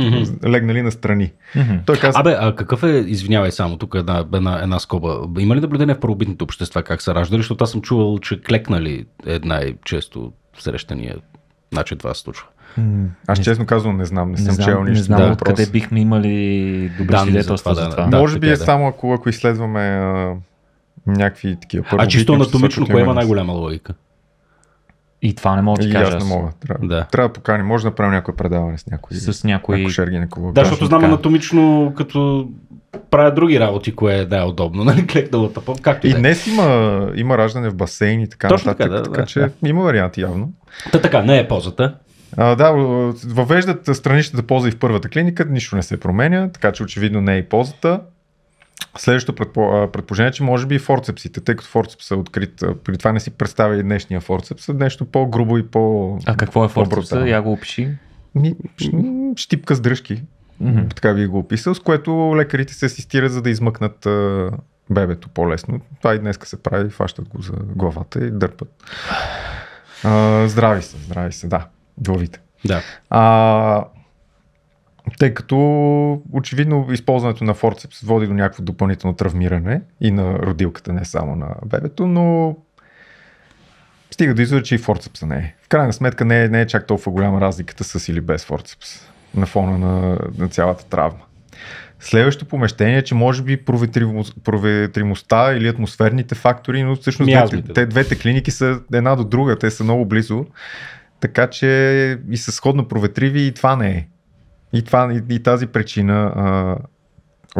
Mm-hmm. легнали на страни. Mm-hmm. Той каза... Абе, а какъв е, извинявай само, тук е една, една, една скоба, има ли наблюдение в първобитните общества как са раждали, защото аз съм чувал, че клекнали е най-често срещания начин това се случва. Аз не... честно казвам не знам, не, не съм чел нищо. Не знам да, къде бихме имали добри да, свидетелства за това. За това. Да, Може да, би е, е да. само ако, ако изследваме а, някакви такива първо. А чисто анатомично, кое има най-голяма логика? И това не мога да ти кажа. Аз не мога. Трябва да, трябва да покани, Може да правим някое предаване с някой. С някой. Акушер, гинеколог. Да, защото знам анатомично, като правя други работи, кое е е удобно нали, клек да както и да. Е. днес има, има раждане в басейн и така Точно нататък, така, да, така да, че да. има варианти явно. Та така, не е позата. А, да, въвеждат страничната полза и в първата клиника, нищо не се променя, така че очевидно не е и ползата. Следващото предпо, предположение е, че може би и форцепсите, тъй като форцепса е открит, при това не си представя и днешния форцепс, нещо по-грубо и по А какво е форцепса? Я го опиши. Ми, щипка с дръжки, mm-hmm. така би го описал, с което лекарите се асистират, за да измъкнат бебето по-лесно. Това и днеска се прави, фащат го за главата и дърпат. здрави са, здрави са, да главите. Да. А, тъй като очевидно използването на форцепс води до някакво допълнително травмиране и на родилката, не само на бебето, но стига да излиза, че и форцепса не е. В крайна сметка не е, не е чак толкова голяма разликата с или без форцепс на фона на, на цялата травма. Следващото помещение е, че може би проветримостта или атмосферните фактори, но всъщност двете, те, двете клиники са една до друга, те са много близо. Така че и със сходно проветриви и това не е. И, това, и, и тази причина а,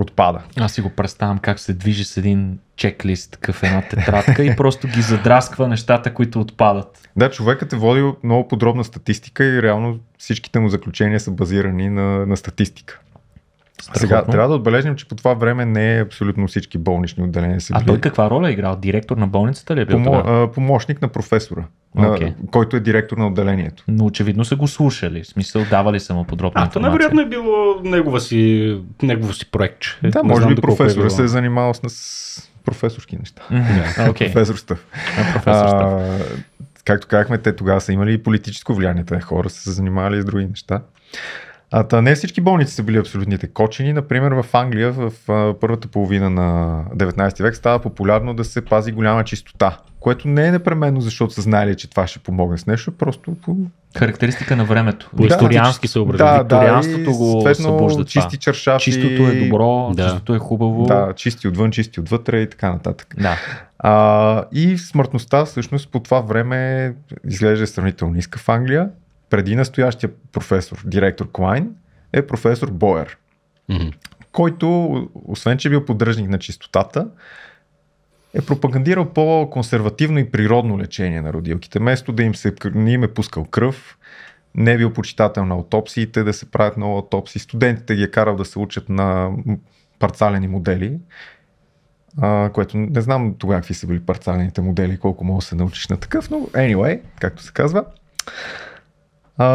отпада. Аз си го представям как се движи с един чеклист, такъв една тетрадка и просто ги задрасква нещата, които отпадат. Да, човекът е водил много подробна статистика и реално всичките му заключения са базирани на, на статистика. Страхотно. Сега трябва да отбележим, че по това време не е абсолютно всички болнични отделения са били. А той каква роля е играл? Директор на болницата ли е бил Помо... тогава? Помощник на професора, okay. на... който е директор на отделението. Но очевидно са го слушали, в смисъл давали са му подробна а, информация. А, то е било негова си, негово си проект. Да, не може би е професора е се е занимавал с професорски неща. Yeah. Okay. професор Стъв. както казахме, те тогава са имали и политическо влияние. Те хора са се занимавали с други неща. А, та не всички болници са били абсолютните кочени. Например, в Англия в първата половина на 19 век става популярно да се пази голяма чистота, което не е непременно защото са знали, че това ще помогне с нещо, просто по... Характеристика на времето. По да, историански съображения. Да, Викторианството да, го събужда чисти чаршафи. Чистото е добро, да. чистото е хубаво. Да, чисти отвън, чисти отвътре и така нататък. Да. А, и смъртността всъщност по това време изглежда сравнително ниска в Англия преди настоящия професор, директор Клайн, е професор Боер, mm-hmm. който, освен че е бил поддръжник на чистотата, е пропагандирал по-консервативно и природно лечение на родилките. Вместо да им се не им е пускал кръв, не е бил почитател на аутопсиите, да се правят много аутопсии. Студентите ги е карал да се учат на парцалени модели, а, което не знам тогава какви са били парцалените модели, колко мога да се научиш на такъв, но anyway, както се казва а,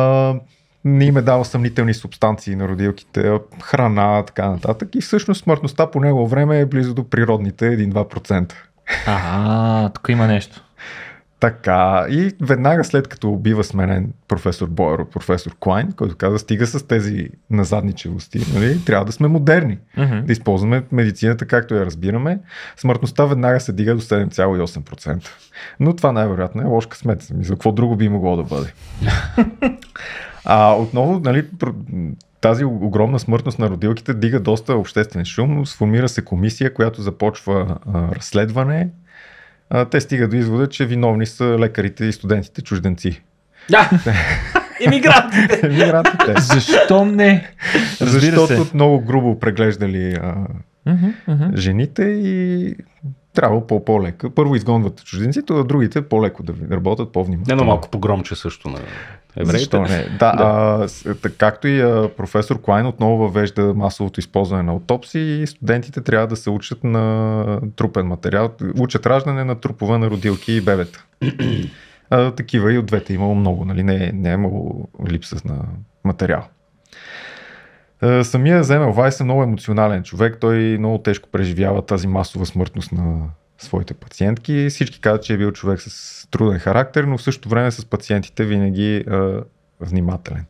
не им е дал съмнителни субстанции на родилките, храна, така нататък. И всъщност смъртността по него време е близо до природните 1-2%. А, тук има нещо. Така, и веднага след като бива сменен професор Бойер от професор Клайн, който каза, стига с тези назадничевости, нали? трябва да сме модерни, mm-hmm. да използваме медицината както я разбираме. Смъртността веднага се дига до 7,8%. Но това най-вероятно е ложка смет. За какво друго би могло да бъде? а отново, нали, тази огромна смъртност на родилките дига доста обществен шум. Сформира се комисия, която започва а, разследване те стигат до извода, че виновни са лекарите и студентите чужденци. Да. Емигрантите. Емигрантите. Защо не? Защото се. много грубо преглеждали а, жените и трябва по-лека. Първо изгонват чужденците, а другите по-леко да работят по-внимателно. Не, но малко погромче също на евреите. не? Да, да. А, както и а, професор Клайн отново въвежда масовото използване на отопси, и студентите трябва да се учат на трупен материал. Учат раждане на трупове на родилки и бебета. а, такива и от двете имало много, нали? Не, не е имало липса на материал. Е, самия Земел Вайс е много емоционален човек. Той много тежко преживява тази масова смъртност на своите пациентки. Всички казват, че е бил човек с труден характер, но в същото време с пациентите винаги е внимателен.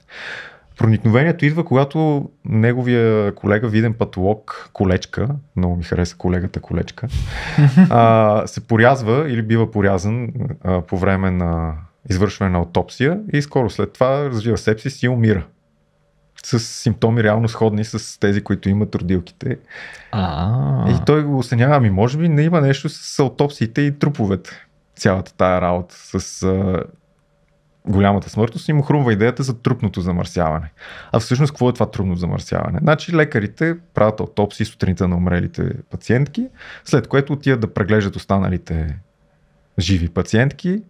Проникновението идва, когато неговия колега, виден патолог, колечка, много ми хареса колегата колечка, а, се порязва или бива порязан а, по време на извършване на аутопсия и скоро след това развива сепсис и умира с симптоми реално сходни с тези, които имат родилките. А-а-а. И той го осенява. ами може би не има нещо с аутопсиите и труповете. Цялата тая работа с а, голямата смъртност и му хрумва идеята за трупното замърсяване. А всъщност какво е това трупно замърсяване? Значи лекарите правят аутопсии сутринта на умрелите пациентки, след което отиват да преглеждат останалите живи пациентки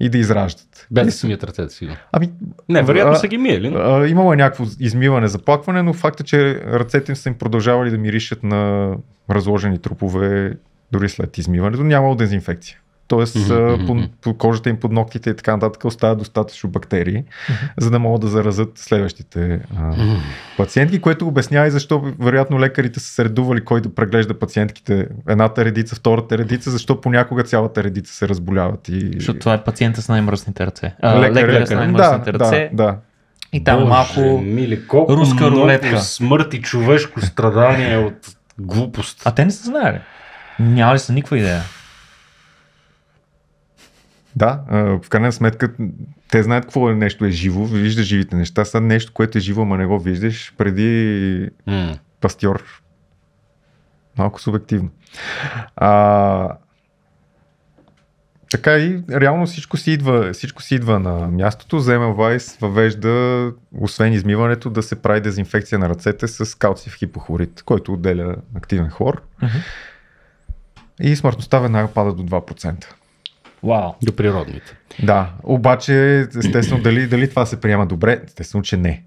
и да израждат. Без да мият ръцете си. Ами, не, вероятно са ги миели. Но... имало е някакво измиване, заплакване, но факта, че ръцете им са им продължавали да миришат на разложени трупове дори след измиването, нямало дезинфекция. Тоест, mm-hmm. по, по кожата им, под ногтите и така нататък остават достатъчно бактерии, mm-hmm. за да могат да заразят следващите а, mm-hmm. пациентки, което обяснява и защо вероятно лекарите са средували, редували кой да преглежда пациентките едната редица, втората редица, защо понякога цялата редица се разболяват. И... Защото това е пациента с най-мръсните ръце. А, лекар, лекаря с най-мръсните да, ръце. Да, да. И там Боже, малко мили, колко руска рулетка. Смърт и човешко страдание е от глупост. А те не са знаели. Няма ли са никаква идея? Да, в крайна сметка те знаят какво е нещо е живо, виждаш живите неща, са нещо, което е живо, ама не го виждаш преди mm. пастьор. Малко субективно. А, така и реално всичко си идва, всичко си идва на мястото. Земел Вайс въвежда, освен измиването, да се прави дезинфекция на ръцете с калцив хипохлорид, който отделя активен хлор. Mm-hmm. И смъртността веднага пада до 2%. Вау. До природните. Да, обаче естествено дали, дали това се приема добре, естествено, че не.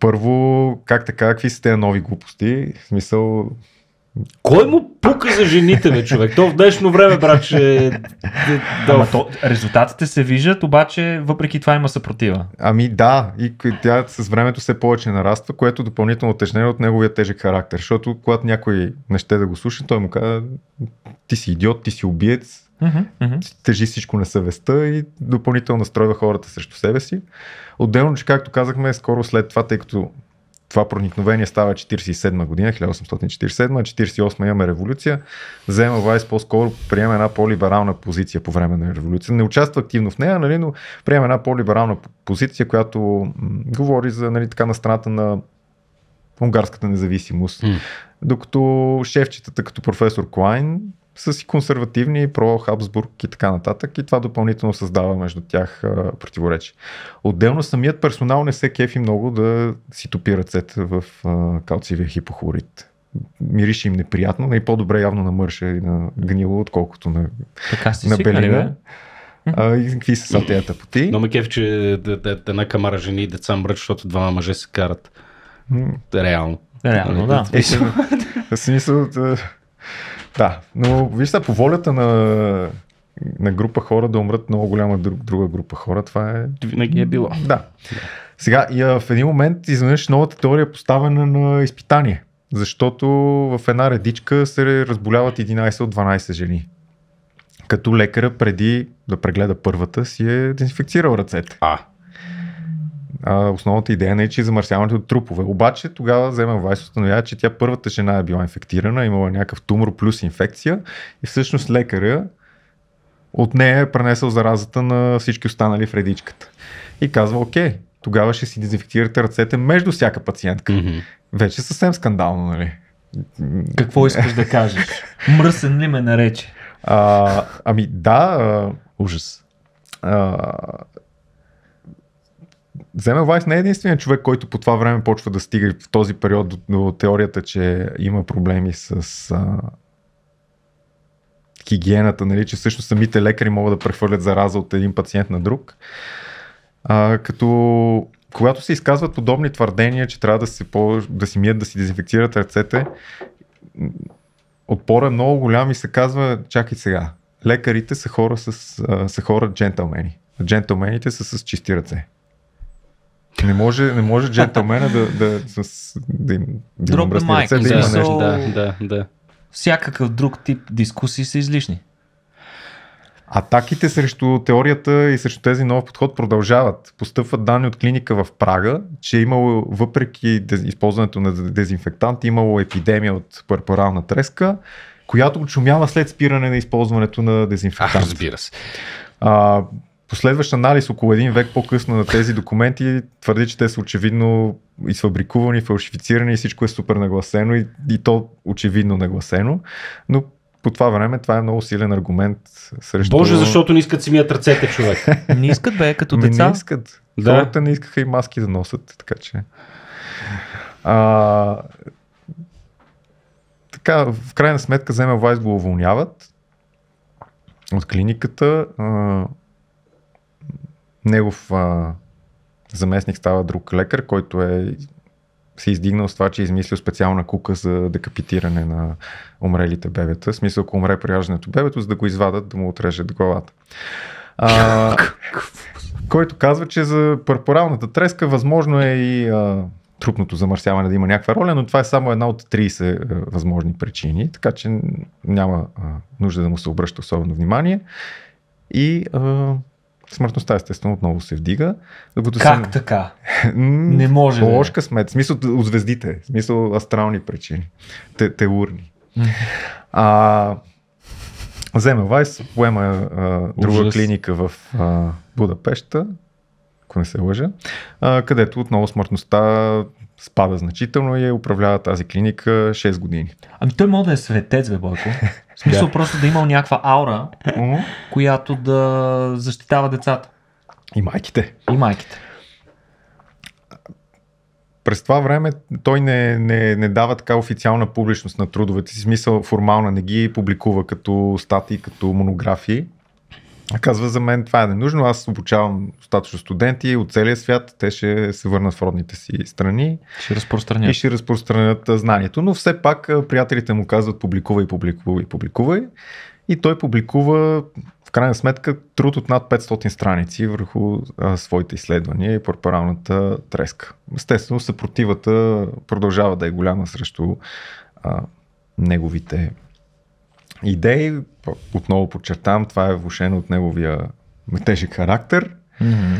Първо, как така, какви са тези нови глупости? В смисъл, кой му пука за жените, бе, човек? То в днешно време, братче... Е- е- Ама то, резултатите се виждат, обаче въпреки това има съпротива. Ами да, и тя с времето се повече нараства, което е допълнително тежнение от неговия тежък характер. Защото когато някой не ще да го слуша, той му казва, ти си идиот, ти си убиец, Mm-hmm. Тежи всичко на съвестта и допълнително настройва хората срещу себе си. Отделно, че както казахме, скоро след това, тъй като това проникновение става 47 година, 1847, 48 имаме революция. Взема Вайс по-скоро, приема една по-либерална позиция по време на революция. Не участва активно в нея, нали, но приема една по-либерална позиция, която м- говори за нали, така на страната на унгарската независимост. Mm. Докато шефчетата като професор Клайн са си консервативни, про Хабсбург и така нататък и това допълнително създава между тях противоречи. Отделно самият персонал не се кефи много да си топи ръцете в а, калцивия хипохлорид. Мирише им неприятно, но и по-добре явно на мърша и на гнило, отколкото на, така си на белина. Нали, а, и какви са са тези тъпоти? Но ме кеф, че една камара жени и деца мръч, защото двама мъже се карат. Реално. Реално, нали? да. Е, смисъл, да, но вижте, по волята на, на група хора да умрат много голяма друг, друга група хора, това е... Винаги е било. Да. Сега, и в един момент изведнъж новата теория е поставена на изпитание, защото в една редичка се разболяват 11 от 12 жени. Като лекаря преди да прегледа първата си е дезинфекцирал ръцете. А, а, основната идея не е, че замърсяването от трупове. Обаче тогава вземем Вайс установява, че тя първата жена е била инфектирана, имала някакъв тумор плюс инфекция и всъщност лекаря от нея е пренесъл заразата на всички останали в редичката. И казва, окей, тогава ще си дезинфектирате ръцете между всяка пациентка. Mm-hmm. Вече е съвсем скандално, нали? Какво искаш да кажеш? Мръсен ли ме нарече? А, ами да. А... Ужас. А, Земел Вайс не е единствения човек, който по това време почва да стига в този период до, до теорията, че има проблеми с а, хигиената, нали, че всъщност самите лекари могат да прехвърлят зараза от един пациент на друг. А, като когато се изказват подобни твърдения, че трябва да, се по, да си мият, да си дезинфекцират ръцете, отпора е много голям и се казва, чакай сега, лекарите са хора, с, а, са хора джентълмени. Джентълмените са с чисти ръце. Не може, не може джентълмена да, да, да, да им да Drop им the mic, да, да, нещо. Да, да, да. Всякакъв друг тип дискусии са излишни. Атаките срещу теорията и срещу тези нов подход продължават. Постъпват данни от клиника в Прага, че е имало, въпреки използването на дезинфектант, имало епидемия от парпорална треска, която очумява след спиране на използването на дезинфектант. А, разбира се. А, Последващ анализ около един век по-късно на тези документи твърди, че те са очевидно изфабрикувани, фалшифицирани и всичко е супер нагласено и, и то очевидно нагласено, но по това време това е много силен аргумент срещу... Боже, защото не искат си мият ръцете, човек. не искат, бе, като деца. не искат. Да. Хората не искаха и маски да носят, така че... А, така, в крайна сметка Земел Вайс го уволняват от клиниката. А, негов а, заместник става друг лекар, който е се е издигнал с това, че е измислил специална кука за декапитиране на умрелите бебета. В смисъл, ако умре прияждането бебето, за да го извадат, да му отрежат главата. А, който казва, че за парпоралната треска възможно е и а, трупното замърсяване да има някаква роля, но това е само една от 30 а, възможни причини, така че няма а, нужда да му се обръща особено внимание. И а, смъртността естествено отново се вдига. Докато как се... така? не може. По е. лошка смет. Смисъл от звездите. Смисъл астрални причини. Те, теурни. а, взема Вайс, поема а, друга Ужас. клиника в а, Будапешта, ако не се лъжа, а, където отново смъртността спада значително и управлява тази клиника 6 години. Ами той може да е светец, бе, Бойко. В смисъл да. просто да има имал някаква аура, която да защитава децата. И майките. И майките. През това време той не, не, не дава така официална публичност на трудовете си, смисъл формална не ги публикува като статии, като монографии, Казва за мен това е ненужно, аз обучавам достатъчно студенти от целия свят, те ще се върнат в родните си страни. Ще разпространят. И ще разпространят знанието, но все пак приятелите му казват публикувай, публикувай, публикувай. И той публикува в крайна сметка труд от над 500 страници върху а, своите изследвания и пурпуралната треска. Естествено, съпротивата продължава да е голяма срещу а, неговите идеи. Отново подчертавам, това е влушено от неговия метежик характер. Mm-hmm.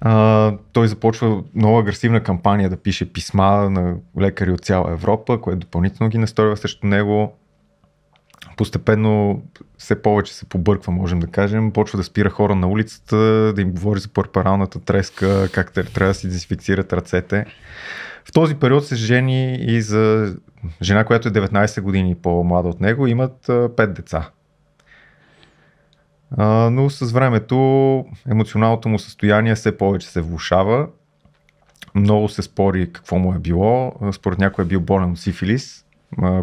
А, той започва много агресивна кампания да пише писма на лекари от цяла Европа, което допълнително ги настроива срещу него. Постепенно все повече се побърква, можем да кажем. Почва да спира хора на улицата, да им говори за парпаралната треска, как трябва да си дезинфекцират ръцете. В този период се жени и за жена, която е 19 години по-млада от него, имат 5 деца. Но с времето емоционалното му състояние все повече се влушава. Много се спори какво му е било. Според някой е бил болен от сифилис,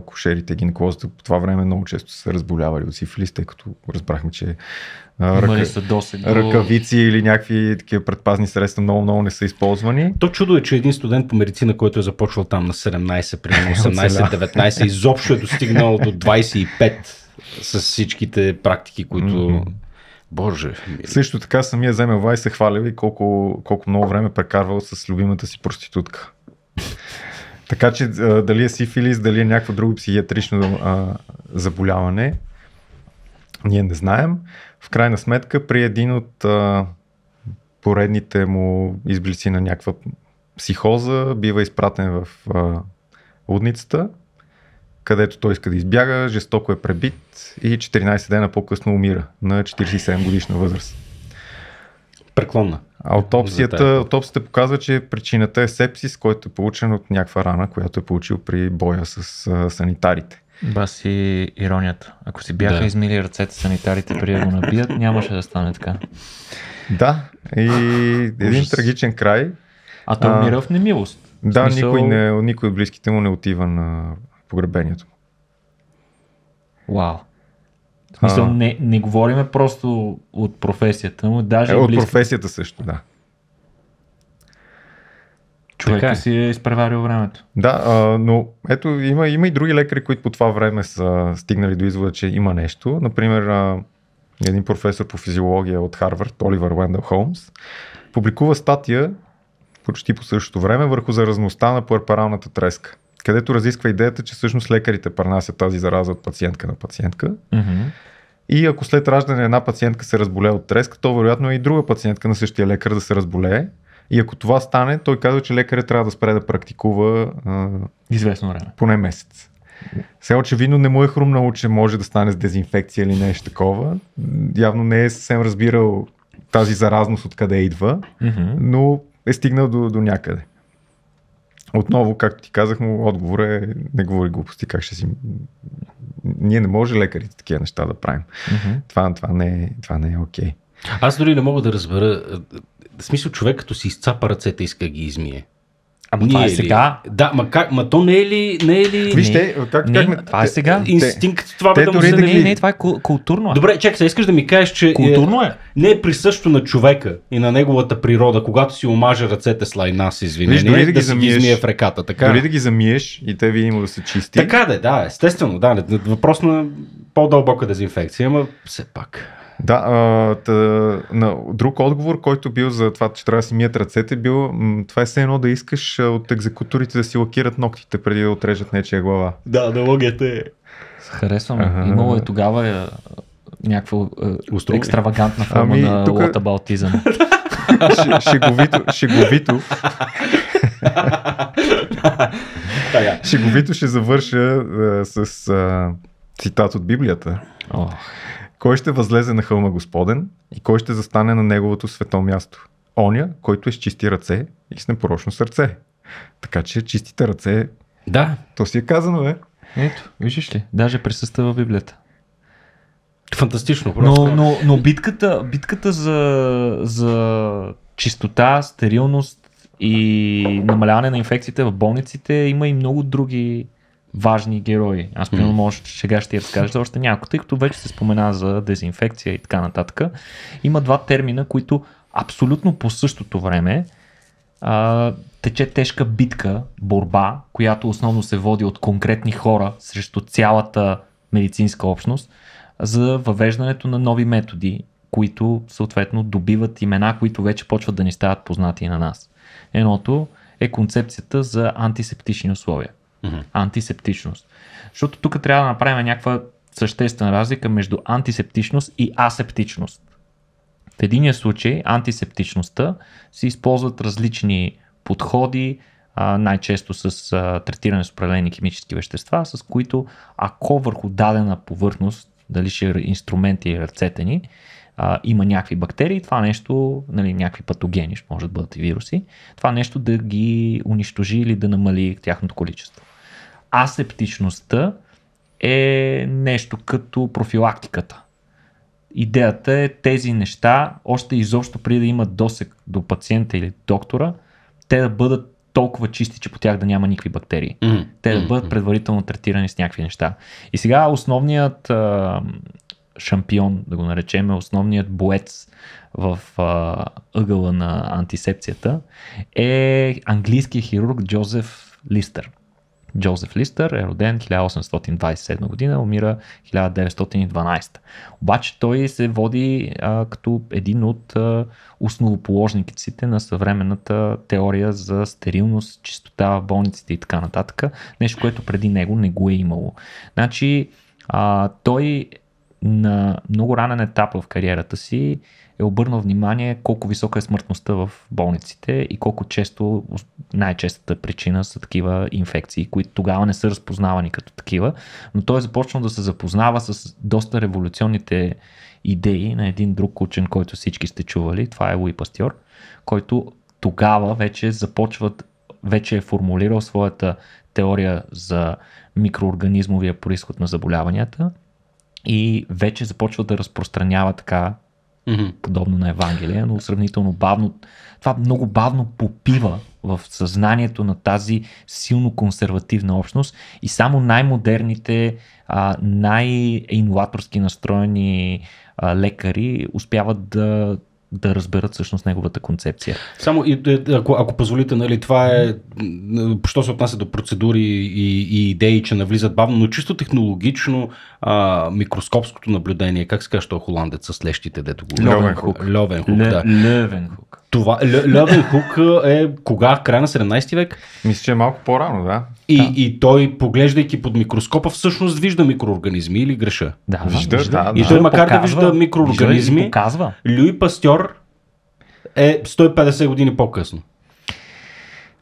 кошерите, гинеколозите по това време много често са разболявали от сифилис, тъй като разбрахме, че ръка... са досег, ръкавици или някакви такива предпазни средства много-много не са използвани. То чудо е, че един студент по медицина, който е започвал там на 17, примерно 18-19, изобщо е достигнал до 25 с всичките практики, които Боже. Мили. Също така самия Земел Вай се хвалял и колко, колко много време прекарвал с любимата си проститутка. Така че дали е сифилис, дали е някакво друго психиатрично а, заболяване, ние не знаем. В крайна сметка, при един от а, поредните му изблици на някаква психоза, бива изпратен в а, лудницата, където той иска да избяга, жестоко е пребит и 14 дена по-късно умира на 47 годишна възраст. Преклонна аутопсията, аутопсията показва, че причината е сепсис, който е получен от някаква рана, която е получил при боя с а, санитарите. Баси иронията. Ако си бяха да. измили ръцете санитарите преди да го набият, нямаше да стане така. Да, и един Ужас. трагичен край. А той умира в немилост. Да, смисъл... никой, не, никой от близките му не отива на погребението му. Вау. В смисъл, не, не говориме просто от професията му, даже е, от близко. професията също, да. Човек е. си е изпреварил времето. Да, а, но ето има, има и други лекари, които по това време са стигнали до извода, че има нещо. Например, а, един професор по физиология от Харвард, Оливър Уендъл Холмс, публикува статия почти по същото време върху заразността на пуерпералната треска където разисква идеята, че всъщност лекарите пренасят тази зараза от пациентка на пациентка. Mm-hmm. И ако след раждане една пациентка се разболее от треска, то вероятно и друга пациентка на същия лекар да се разболее. И ако това стане, той казва, че лекаря трябва да спре да практикува а, известно време. Поне месец. Сега очевидно не му е хрумнало, че може да стане с дезинфекция или нещо такова. Явно не е съвсем разбирал тази заразност откъде идва, mm-hmm. но е стигнал до, до някъде отново, както ти казах му, отговор е не говори глупости, как ще си... Ние не може лекарите такива неща да правим. Mm-hmm. Това, това не е, това не е окей. Okay. Аз дори не мога да разбера. Е, е, в смисъл, човек като си изцапа ръцете, иска ги измие. Ама това е сега. Ли? Да, ма, как, ма то не е ли... Не е ли... Вижте, не, как, не, как, не, това е сега. Инстинкт, това те, бе да му се... Не, не, това е културно. Е. Добре, чакай, сега искаш да ми кажеш, че... Е- културно е. е. Не е присъщо на човека и на неговата природа, когато си омажа ръцете с лайна, с извинение, Виж, е дори да, да ги замиеш, си измие в реката. Така? Дори да ги замиеш и те има да се чисти. Така да, е, да, естествено, да. Въпрос на по-дълбока дезинфекция, ама все пак. Да, а, тъ, на друг отговор, който бил за това, че трябва да си мият ръцете, бил това е все едно да искаш от екзекуторите да си лакират ногтите преди да отрежат нечия глава. Да, аналогията е. Харесвам. Ага. Имало е тогава е, някаква е, екстравагантна форма ами, на тука... Е- лотабалтизъм. шеговито, шеговито. шеговито ще завърша е, с е, цитат от Библията. Oh. Кой ще възлезе на хълма Господен и кой ще застане на неговото свето място? Оня, който е с чисти ръце и с непорочно сърце. Така че чистите ръце. Да. То си е казано, бе. Ето, виждаш ли, даже присъства в Библията. Фантастично, просто. Но, но, но битката, битката за, за чистота, стерилност и намаляване на инфекциите в болниците има и много други важни герои. Аз примерно може сега ще я разкажа за още няколко, тъй като вече се спомена за дезинфекция и така нататък. Има два термина, които абсолютно по същото време а, тече тежка битка, борба, която основно се води от конкретни хора срещу цялата медицинска общност за въвеждането на нови методи, които съответно добиват имена, които вече почват да ни стават познати на нас. Едното е концепцията за антисептични условия. Mm-hmm. Антисептичност. Защото тук трябва да направим някаква съществена разлика между антисептичност и асептичност. В единия случай антисептичността се използват различни подходи, най-често с третиране с определени химически вещества, с които ако върху дадена повърхност, дали ще е инструменти и ръцете ни, има някакви бактерии, това нещо, нали, някакви патогени, може да бъдат и вируси, това нещо да ги унищожи или да намали тяхното количество асептичността е нещо като профилактиката. Идеята е тези неща, още изобщо преди да имат досек до пациента или доктора, те да бъдат толкова чисти, че по тях да няма никакви бактерии. Mm-hmm. Те да бъдат предварително третирани с някакви неща. И сега основният а, шампион, да го наречем, е основният боец в а, ъгъла на антисепцията е английският хирург Джозеф Листър. Джозеф Листър е роден 1827 година, умира 1912. Обаче той се води а, като един от а, основоположниците на съвременната теория за стерилност, чистота в болниците и така нататък. Нещо, което преди него не го е имало. Значи, а, той на много ранен етап в кариерата си е обърнал внимание колко висока е смъртността в болниците и колко често най-честата причина са такива инфекции, които тогава не са разпознавани като такива, но той е започнал да се запознава с доста революционните идеи на един друг учен, който всички сте чували, това е Луи Пастьор, който тогава вече започват, вече е формулирал своята теория за микроорганизмовия происход на заболяванията и вече започва да разпространява така mm-hmm. подобно на Евангелие, но сравнително бавно. Това много бавно попива в съзнанието на тази силно консервативна общност и само най-модерните, най-инноваторски настроени лекари успяват да да разберат всъщност неговата концепция. Само и, е, ако, ако позволите, нали, това е, що се отнася до процедури и, и идеи, че навлизат бавно, но чисто технологично а, микроскопското наблюдение, как се казва, що е холандец с лещите, дето го... Льовенхук. Льовенхук, да. Льовенхук. Това, Левел Хук е кога? Края на 17 век? Мисля, че е малко по-рано, да. И, да. и той, поглеждайки под микроскопа, всъщност вижда микроорганизми или греша? Да, вижда. вижда. Да, да. И той, да, макар показва, да вижда микроорганизми, вижда Люи Пастьор е 150 години по-късно.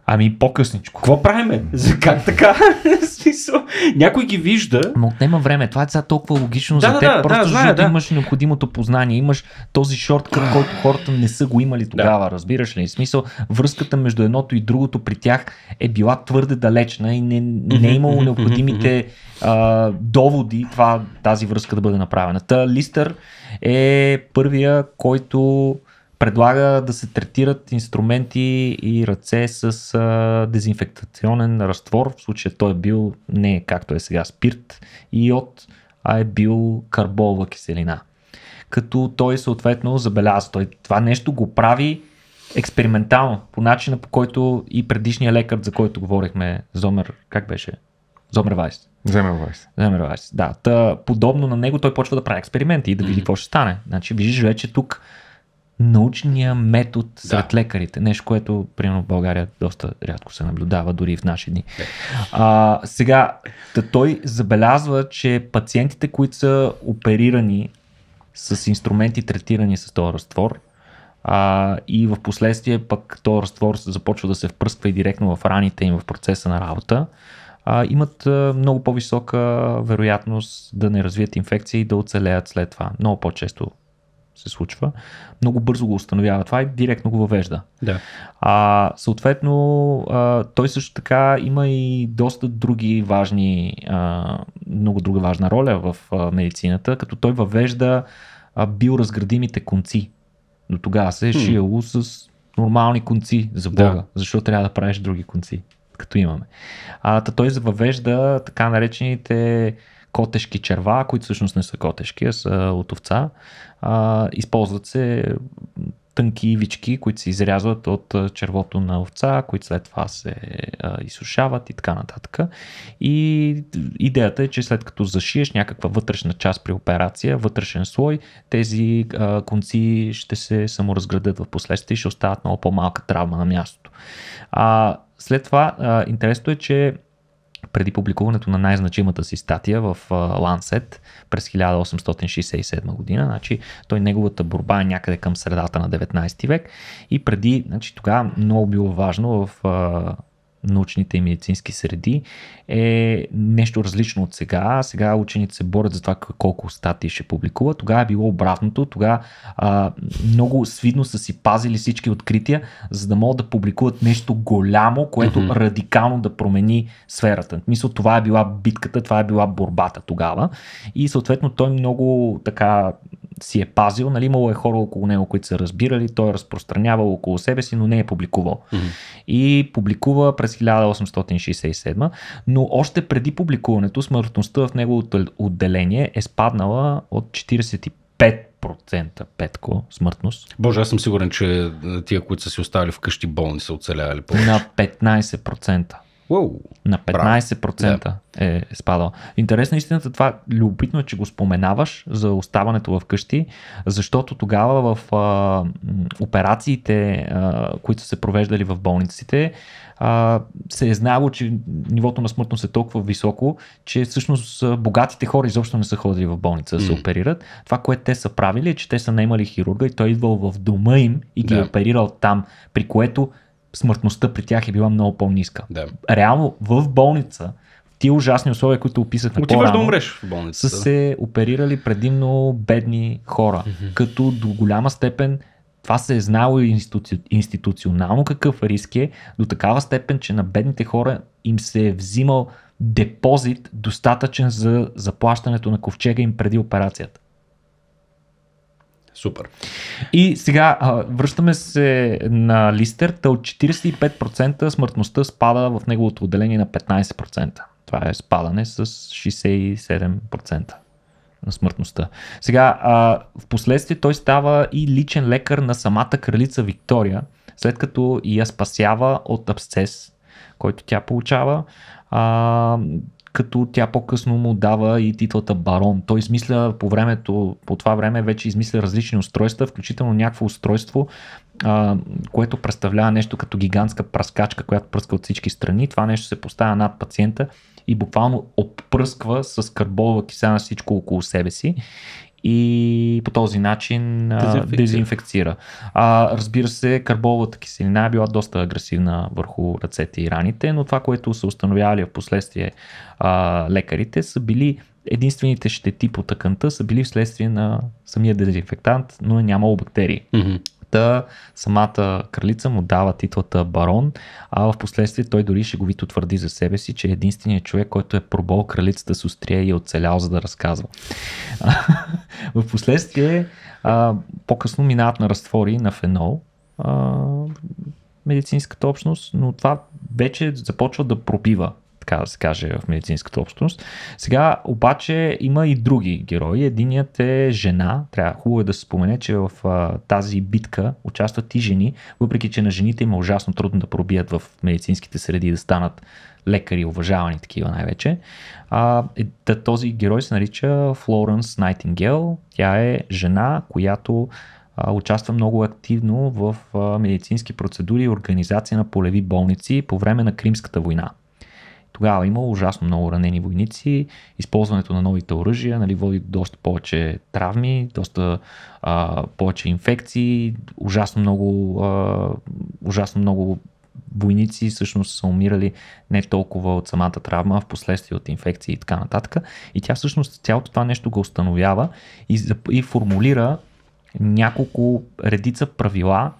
Ами по-късничко. Какво правим? За как така? смисъл, някой ги вижда. Но отнема време. Това е сега толкова логично да, за теб. Да, просто да, защото да. имаш необходимото познание. Имаш този шорт, който хората не са го имали тогава. Да. Разбираш ли? В смисъл, връзката между едното и другото при тях е била твърде далечна и не, не е имало необходимите а, доводи това, тази връзка да бъде направена. Та Листър е първия, който предлага да се третират инструменти и ръце с а, дезинфектационен разтвор. В случая той е бил не е както е сега спирт и от, а е бил карболова киселина. Като той съответно забеляза, той това нещо го прави експериментално, по начина по който и предишния лекар, за който говорихме, Зомер, как беше? Зомер Вайс. Земер Вайс. Земер Вайс, да. Та, подобно на него той почва да прави експерименти и да види mm-hmm. какво ще стане. Значи виждаш вече тук научния метод да. сред лекарите. Нещо, което, примерно, в България доста рядко се наблюдава, дори в наши дни. А, сега, да той забелязва, че пациентите, които са оперирани с инструменти, третирани с този разтвор, а, и в последствие пък този разтвор започва да се впръсква и директно в раните им в процеса на работа, а, имат а, много по-висока вероятност да не развият инфекция и да оцелеят след това. Много по-често се случва, много бързо го установява това и директно го въвежда. Да. А, съответно, а, той също така има и доста други важни, а, много друга важна роля в а, медицината, като той въвежда а, биоразградимите конци. До тогава се е шиело с нормални конци за Бога. Да. Защо трябва да правиш други конци, като имаме? А, та той въвежда така наречените котешки черва, които всъщност не са котешки, а са от овца. А, използват се тънки ивички, които се изрязват от червото на овца, които след това се а, изсушават и така нататък. И идеята е, че след като зашиеш някаква вътрешна част при операция, вътрешен слой, тези а, конци ще се саморазградат в последствие и ще остават много по-малка травма на мястото. А, след това а, интересното е, че преди публикуването на най-значимата си статия в Лансет, през 1867 година. Значи, той неговата борба е някъде към средата на 19 век и преди, значи, тогава много било важно в научните и медицински среди е нещо различно от сега. Сега учените се борят за това колко статии ще публикуват. Тогава е било обратното. Тогава много свидно са си пазили всички открития, за да могат да публикуват нещо голямо, което mm-hmm. радикално да промени сферата. Мисля, това е била битката, това е била борбата тогава. И съответно той много така си е пазил, нали, имало е хора около него, които са разбирали, той е разпространявал около себе си, но не е публикувал. Mm-hmm. И публикува през 1867, но още преди публикуването смъртността в неговото отделение е спаднала от 45 процента петко смъртност. Боже, аз съм сигурен, че тия, които са си оставили вкъщи болни, са оцелявали повече. На 15%. Уоу, На 15% Браво. е, е спадал. Интересна истината, това е любопитно е, че го споменаваш за оставането в къщи, защото тогава в а, операциите, а, които се провеждали в болниците, а, се е знало, че нивото на смъртност е толкова високо, че всъщност богатите хора изобщо не са ходили в болница да се mm. оперират. Това, което те са правили е, че те са наймали хирурга и той е идвал в дома им и ги да. е оперирал там, при което смъртността при тях е била много по-ниска. Да. Реално в болница, ти ужасни условия, които описахме Отиваш да умреш в болница. Са се оперирали предимно бедни хора, mm-hmm. като до голяма степен това се е знало институци... институционално какъв риск е, до такава степен, че на бедните хора им се е взимал депозит достатъчен за заплащането на ковчега им преди операцията. Супер. И сега а, връщаме се на листер. От 45% смъртността спада в неговото отделение на 15%. Това е спадане с 67% на смъртността. Сега, а, в последствие той става и личен лекар на самата кралица Виктория, след като я спасява от абсцес, който тя получава. А, като тя по-късно му дава и титлата барон. Той измисля по времето, по това време вече измисля различни устройства, включително някакво устройство, а, което представлява нещо като гигантска праскачка, която пръска от всички страни. Това нещо се поставя над пациента и буквално опръсква с карболова киса на всичко около себе си и по този начин дезинфекцира. дезинфекцира. А, разбира се, карболовата киселина е била доста агресивна върху ръцете и раните, но това, което са установявали в последствие а, лекарите, са били единствените щети по тъканта са били вследствие на самия дезинфектант, но е нямало бактерии. Mm-hmm та самата кралица му дава титлата барон, а в последствие той дори шеговито твърди за себе си, че е единственият човек, който е пробол кралицата с острие и е оцелял, за да разказва. в последствие по-късно минават на разтвори на фенол, а, медицинската общност, но това вече започва да пробива така да се каже, в медицинската общност. Сега обаче има и други герои. Единият е жена. Трябва хубаво е да се спомене, че в а, тази битка участват и жени, въпреки че на жените има е ужасно трудно да пробият в медицинските среди да станат лекари, уважавани такива най-вече. А, е, да, този герой се нарича Флоренс Найтингел. Тя е жена, която а, участва много активно в а, медицински процедури и организация на полеви болници по време на Кримската война. Тогава има ужасно много ранени войници, използването на новите оръжия нали, води доста повече травми, доста а, повече инфекции, ужасно много, а, ужасно много войници всъщност са умирали не толкова от самата травма, а в последствие от инфекции и така нататък. И тя всъщност цялото това нещо го установява и, и формулира няколко редица правила,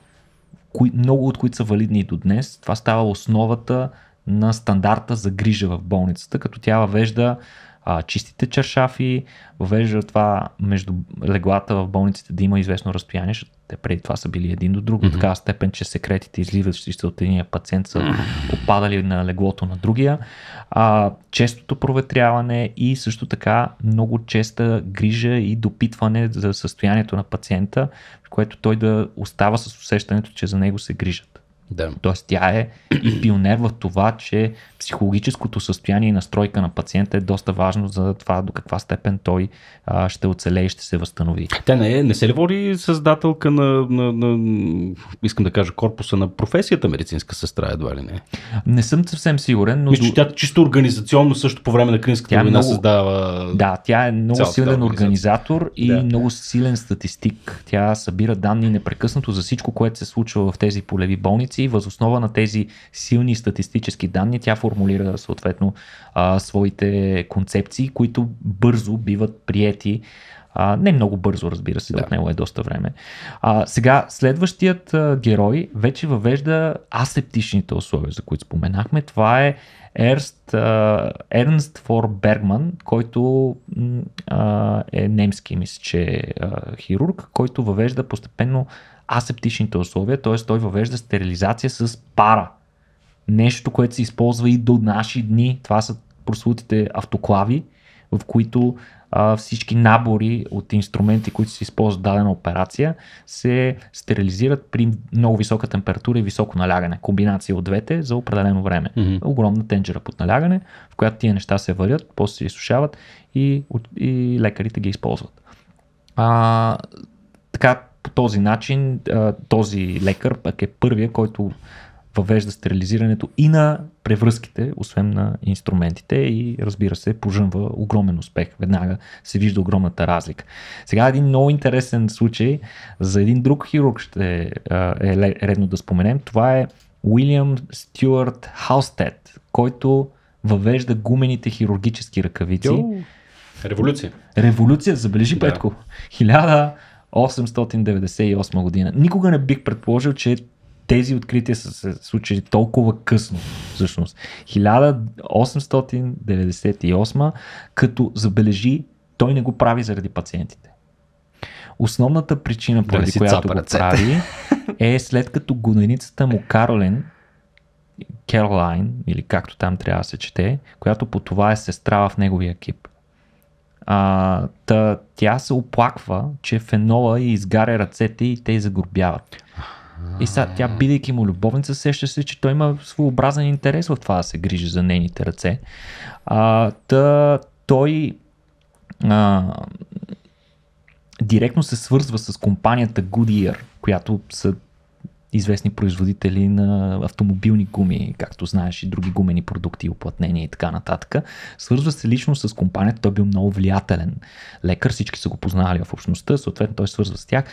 кои, много от които са валидни и до днес. Това става основата на стандарта за грижа в болницата, като тя въвежда а, чистите чершафи, въвежда това между леглата в болниците да има известно разстояние, защото те преди това са били един до друг, mm-hmm. така такава степен, че секретите изливат се от единия пациент са попадали на леглото на другия. А, честото проветряване и също така много честа грижа и допитване за състоянието на пациента, в което той да остава с усещането, че за него се грижат. Да. Тоест тя е и пионер в това, че психологическото състояние и настройка на пациента е доста важно за това до каква степен той а, ще оцелее и ще се възстанови. Тя не, е, не се ли води създателка на, на, на, искам да кажа, корпуса на професията медицинска сестра, едва ли не? Не съм съвсем сигурен, но... Мисля, тя чисто организационно също по време на Кринската война много... създава... Да, тя е много силен организатор и да. много силен статистик. Тя събира данни непрекъснато за всичко, което се случва в тези полеви болници институции. Възоснова на тези силни статистически данни тя формулира съответно а, своите концепции, които бързо биват приети а, не много бързо, разбира се, да. от него е доста време. А, сега, следващият а, герой вече въвежда асептичните условия, за които споменахме. Това е Ерст, а, Ернст Фор Бергман, който а, е немски, мисля, че е, а, хирург, който въвежда постепенно асептичните условия, т.е. той въвежда стерилизация с пара. Нещо, което се използва и до наши дни. Това са прослутите автоклави, в които а, всички набори от инструменти, които се използват в дадена операция, се стерилизират при много висока температура и високо налягане. Комбинация от двете за определено време. Mm-hmm. Огромна тенджера под налягане, в която тия неща се варят, после се изсушават и, и лекарите ги използват. А, така, този начин този лекар пък е първия, който въвежда стерилизирането и на превръзките, освен на инструментите и разбира се, пожънва огромен успех. Веднага се вижда огромната разлика. Сега един много интересен случай за един друг хирург ще е редно да споменем. Това е Уилям Стюарт Хаустед, който въвежда гумените хирургически ръкавици. Йо, Революция. Революция, забележи да. Петко. 1000 898 година. Никога не бих предположил, че тези открития са се случили толкова късно, всъщност. 1898, като забележи, той не го прави заради пациентите. Основната причина, поради да която го ръцете. прави, е след като гоненицата му Каролин, Керлайн, или както там трябва да се чете, която по това е сестра в неговия екип, а, та, тя се оплаква, че фенола и изгаря ръцете и те й загорбяват. И сега тя, бидейки му любовница, сеща се, че той има своеобразен интерес в това да се грижи за нейните ръце. А, та, той а, директно се свързва с компанията Goodyear, която са известни производители на автомобилни гуми, както знаеш и други гумени продукти, оплътнения и така нататък. Свързва се лично с компанията, той е бил много влиятелен лекар, всички са го познавали в общността, съответно той свързва с тях.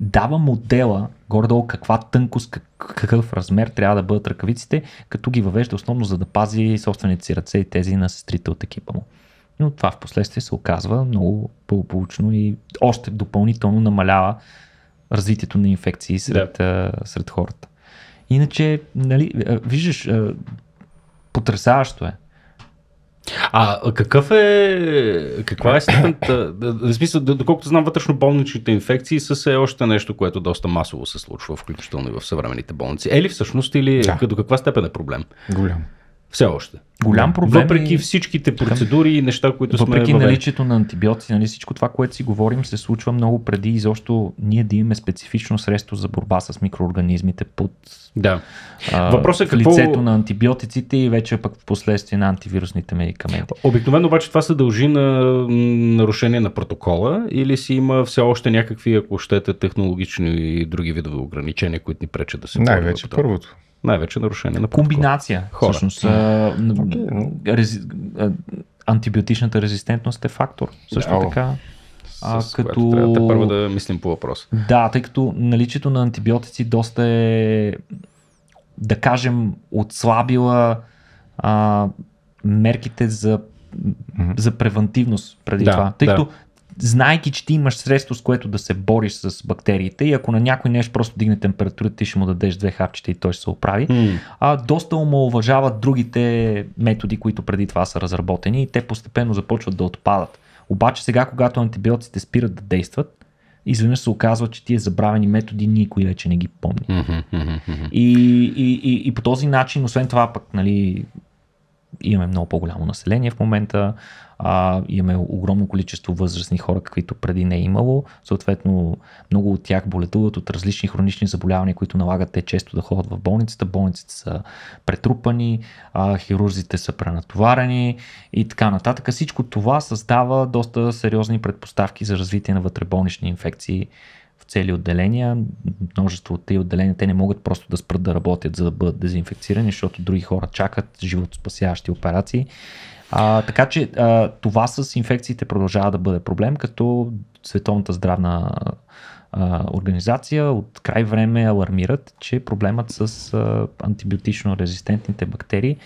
Дава модела, гордо, каква тънкост, какъв размер трябва да бъдат ръкавиците, като ги въвежда основно за да пази собствените си ръце и тези на сестрите от екипа му. Но това в последствие се оказва много благополучно и още допълнително намалява развитието на инфекции сред, да. сред хората. Иначе, нали, виждаш, потрясаващо е. А какъв е, каква е степента, в смисъл, доколкото знам, вътрешно болничните инфекции са се още нещо, което доста масово се случва, включително и в съвременните болници. Е ли всъщност или да. до каква степен е проблем? Голям. Все още. Голям проблем. Въпреки и... Е- всичките процедури и неща, които Въпреки сме Въпреки наличието на антибиотици, нали, всичко това, което си говорим, се случва много преди и защо ние да имаме специфично средство за борба с микроорганизмите под да. а, Въпросът е какво... лицето на антибиотиците и вече пък в последствие на антивирусните медикаменти. Обикновено обаче това се дължи на нарушение на протокола или си има все още някакви, ако щете, технологични и други видове ограничения, които ни пречат да се Най-вече първото най-вече нарушение на протокол. Комбинация, Хора. всъщност. А, okay. рези, а, антибиотичната резистентност е фактор. Също yeah, така. А, с като... което трябва да първо да мислим по въпрос. Да, тъй като наличието на антибиотици доста е, да кажем, отслабила а, мерките за, mm-hmm. за превентивност преди да, това. Тъй да. като знайки, че ти имаш средство, с което да се бориш с бактериите и ако на някой нещо просто дигне температурата, ти ще му дадеш две хапчета и той ще се оправи, mm. а, доста омалуважават другите методи, които преди това са разработени и те постепенно започват да отпадат. Обаче сега, когато антибиотиците спират да действат, изведнъж се оказва, че тия забравени методи никой вече не ги помни. Mm-hmm, mm-hmm. И, и, и, и по този начин, освен това пък, нали, имаме много по-голямо население в момента, а, имаме огромно количество възрастни хора, каквито преди не е имало. Съответно, много от тях боледуват от различни хронични заболявания, които налагат те често да ходят в болницата. Болниците са претрупани, а, хирурзите са пренатоварени и така нататък. Всичко това създава доста сериозни предпоставки за развитие на вътреболнични инфекции в цели отделения, множество от тези отделения, те не могат просто да спрат да работят, за да бъдат дезинфекцирани, защото други хора чакат животоспасяващи операции. А, така че а, това с инфекциите продължава да бъде проблем, като Световната здравна а, организация от край време алармират, че проблемът с а, антибиотично резистентните бактерии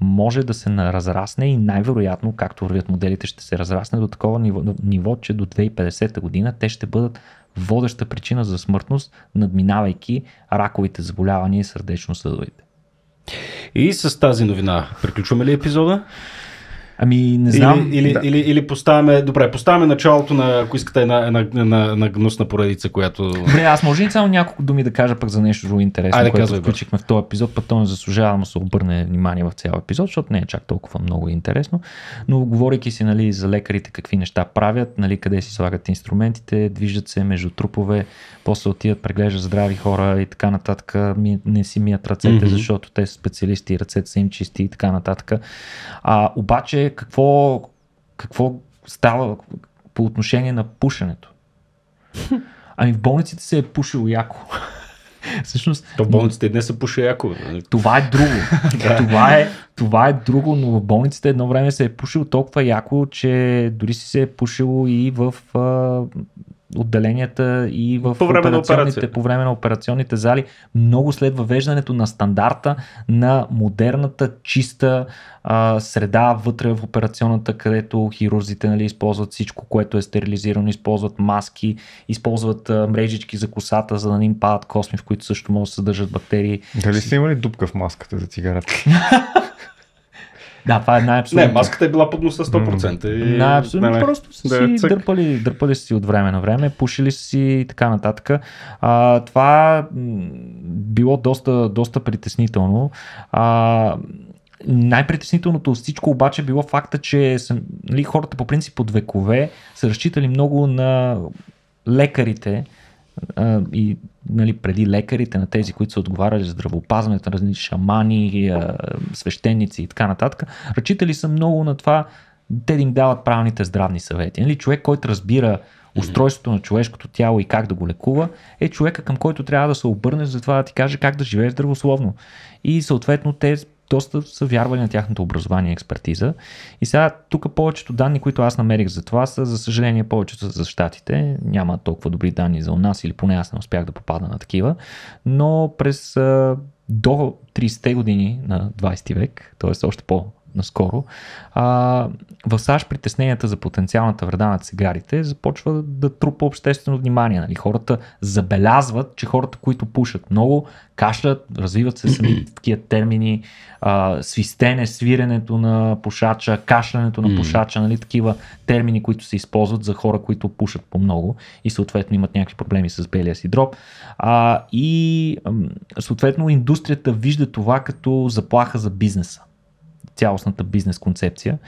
може да се разрасне и най-вероятно, както вървят моделите, ще се разрасне до такова ниво, ниво че до 2050 година те ще бъдат водеща причина за смъртност, надминавайки раковите заболявания и сърдечно-съдовите. И с тази новина приключваме ли епизода? Ами, не знам. Или, или, да. или, или поставяме, добре, поставяме началото на, ако искате, една, една, една, една гнусна поредица, която... Добре, аз може ли само няколко думи да кажа пък за нещо друго интересно, Айде, което включихме в този епизод, път то не заслужава да се обърне внимание в цял епизод, защото не е чак толкова много интересно, но говорейки си нали, за лекарите какви неща правят, нали, къде си слагат инструментите, движат се между трупове, после отиват, преглеждат здрави хора и така нататък, ми, не си мият ръцете, mm-hmm. защото те са специалисти, ръцете са им чисти и така нататък. А, обаче какво, какво става по отношение на пушенето. Ами в болниците се е пушило яко. Всъщност, То в болниците днес са пуша яко. Нали? Това е друго. да. това, е, това е друго, но в болниците едно време се е пушил толкова яко, че дори си се е пушило и в а, отделенията и в по време, операционните, по време на операционните зали, много след въвеждането на стандарта на модерната, чиста а, среда вътре в операционната, където хирурзите нали, използват всичко, което е стерилизирано, използват маски, използват а, мрежички за косата, за да не им падат косми, в които също могат да съдържат бактерии. Дали сте имали дупка в маската за цигарата? Да, това е най-абсолютно. Не, маската е била под носа 100%. И... абсолютно. Не, не. Просто са си да, цък. дърпали, дърпали си от време на време, пушили си и така нататък. А, това било доста, доста притеснително. А, най-притеснителното от всичко обаче било факта, че съм, нали, хората по принцип от векове са разчитали много на лекарите а, и нали, преди лекарите, на тези, които са отговаряли за здравеопазването, на шамани, е, свещеници и така нататък, ръчители са много на това те да им дават правилните здравни съвети. Нали, човек, който разбира устройството на човешкото тяло и как да го лекува, е човека към който трябва да се обърнеш за това да ти каже как да живееш здравословно. И съответно те доста са вярвали на тяхното образование и експертиза. И сега тук повечето данни, които аз намерих за това са, за съжаление, повечето са за щатите. Няма толкова добри данни за у нас или поне аз не успях да попадна на такива. Но през до 30-те години на 20 век, т.е. още по наскоро, а, в САЩ притесненията за потенциалната вреда на цигарите започва да трупа обществено внимание. Нали? Хората забелязват, че хората, които пушат много, кашлят, развиват се сами такива термини, а, свистене, свиренето на пушача, кашлянето на пушача, нали? такива термини, които се използват за хора, които пушат по много и съответно имат някакви проблеми с белия си дроб. А, и съответно индустрията вижда това като заплаха за бизнеса цялостната бизнес концепция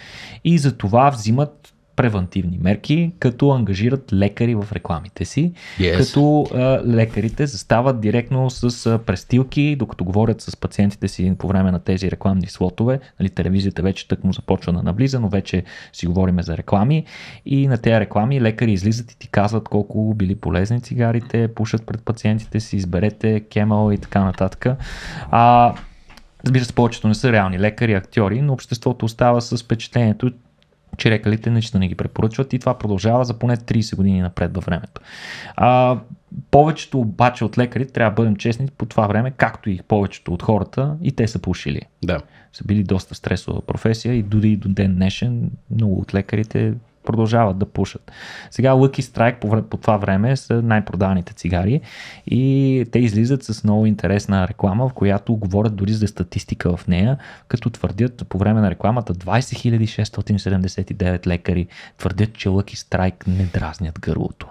и за това взимат превентивни мерки, като ангажират лекари в рекламите си, yes. като а, лекарите застават директно с а, престилки, докато говорят с пациентите си по време на тези рекламни слотове. Нали, телевизията вече тък му започва да наблиза, но вече си говориме за реклами. И на тези реклами лекари излизат и ти казват колко били полезни цигарите, пушат пред пациентите си, изберете кемал и така нататък. А, Разбира се, повечето не са реални лекари, актьори, но обществото остава с впечатлението, че лекарите наистина не ги препоръчват и това продължава за поне 30 години напред във времето. А, повечето обаче от лекарите, трябва да бъдем честни, по това време, както и повечето от хората, и те са пушили. Да. Са били доста стресова професия и дори и до ден днешен много от лекарите продължават да пушат. Сега Lucky Strike по, по това време са най-продаваните цигари и те излизат с много интересна реклама, в която говорят дори за статистика в нея, като твърдят по време на рекламата 20 679 лекари твърдят, че Lucky Strike не дразнят гърлото.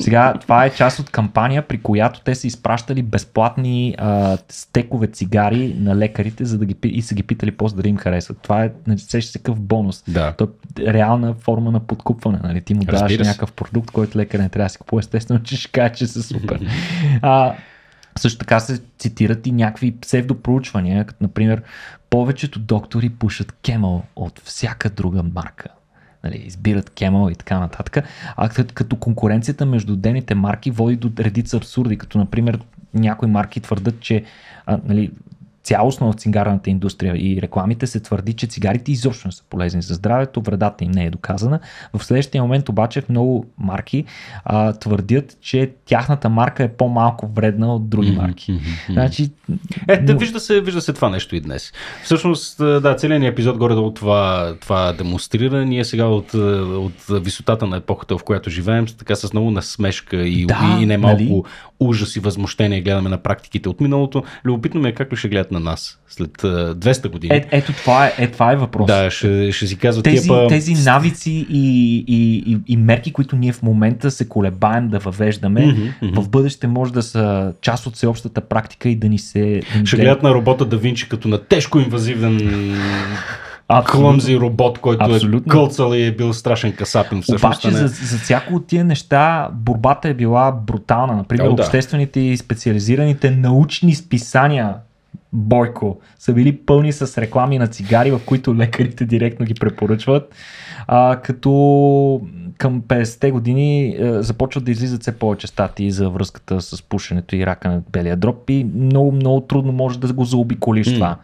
Сега това е част от кампания, при която те са изпращали безплатни а, стекове цигари на лекарите за да ги, и са ги питали по-за дали им харесват. Това е, не нали, се, такъв бонус. Да. То е реална форма на подкупване. Нали? Ти му даваш някакъв продукт, който лека не трябва да си купува. Естествено, че ще каже, че са супер. А, също така се цитират и някакви псевдопроучвания, като например повечето доктори пушат кемал от всяка друга марка. Нали, избират кемал и така нататък. А като конкуренцията между дените марки води до редица абсурди, като например някои марки твърдат, че а, нали, цялостно в цигарната индустрия и рекламите се твърди, че цигарите изобщо не са полезни за здравето, вредата им не е доказана. В следващия момент обаче в много марки а, твърдят, че тяхната марка е по-малко вредна от други марки. Mm-hmm. Значи, е, да, вижда, се, вижда се това нещо и днес. Всъщност, е, да, целият ни епизод горе от това, това демонстрира. Ние сега от, е, от висотата на епохата, в която живеем, така с много насмешка и, да, и, и немалко нали? ужас и възмущение гледаме на практиките от миналото. Любопитно ми е как ли ще гледат на нас след 200 години. Е, ето това е, е, това е въпрос. Да, ще, ще си казва тези, тия па... Тези навици и, и, и, и мерки, които ние в момента се колебаем да въвеждаме, mm-hmm, mm-hmm. в бъдеще може да са част от всеобщата практика и да ни се... Ще гледат на робота да Винчи като на тежко инвазивен Клъмзи робот, който е Абсолютно. е кълцал и е бил страшен касапин. Обаче не... за, за всяко от тия неща борбата е била брутална. Например, О, да. обществените и специализираните научни списания Бойко са били пълни с реклами на цигари, в които лекарите директно ги препоръчват. А, като към 50-те години е, започват да излизат все повече статии за връзката с пушенето и рака на белия дроб и много, много трудно може да го заобиколиш mm. това.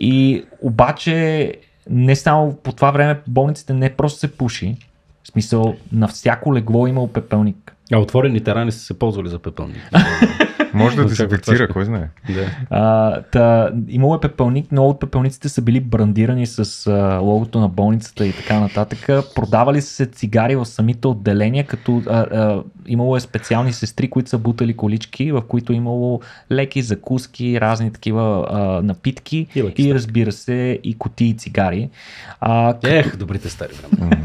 И обаче не само по това време болниците не просто се пуши, в смисъл на всяко легло е имало пепелник. А отворените рани са се ползвали за пепелник. Може да дезинфекцира, кой знае. Да. А, та, имало е пепелник, много от пепелниците са били брандирани с а, логото на болницата и така нататък. Продавали се цигари в самите отделения, като а, а, имало е специални сестри, които са бутали колички, в които е имало леки закуски, разни такива а, напитки и, и разбира се и кутии цигари. А, като... Ех, добрите стари времена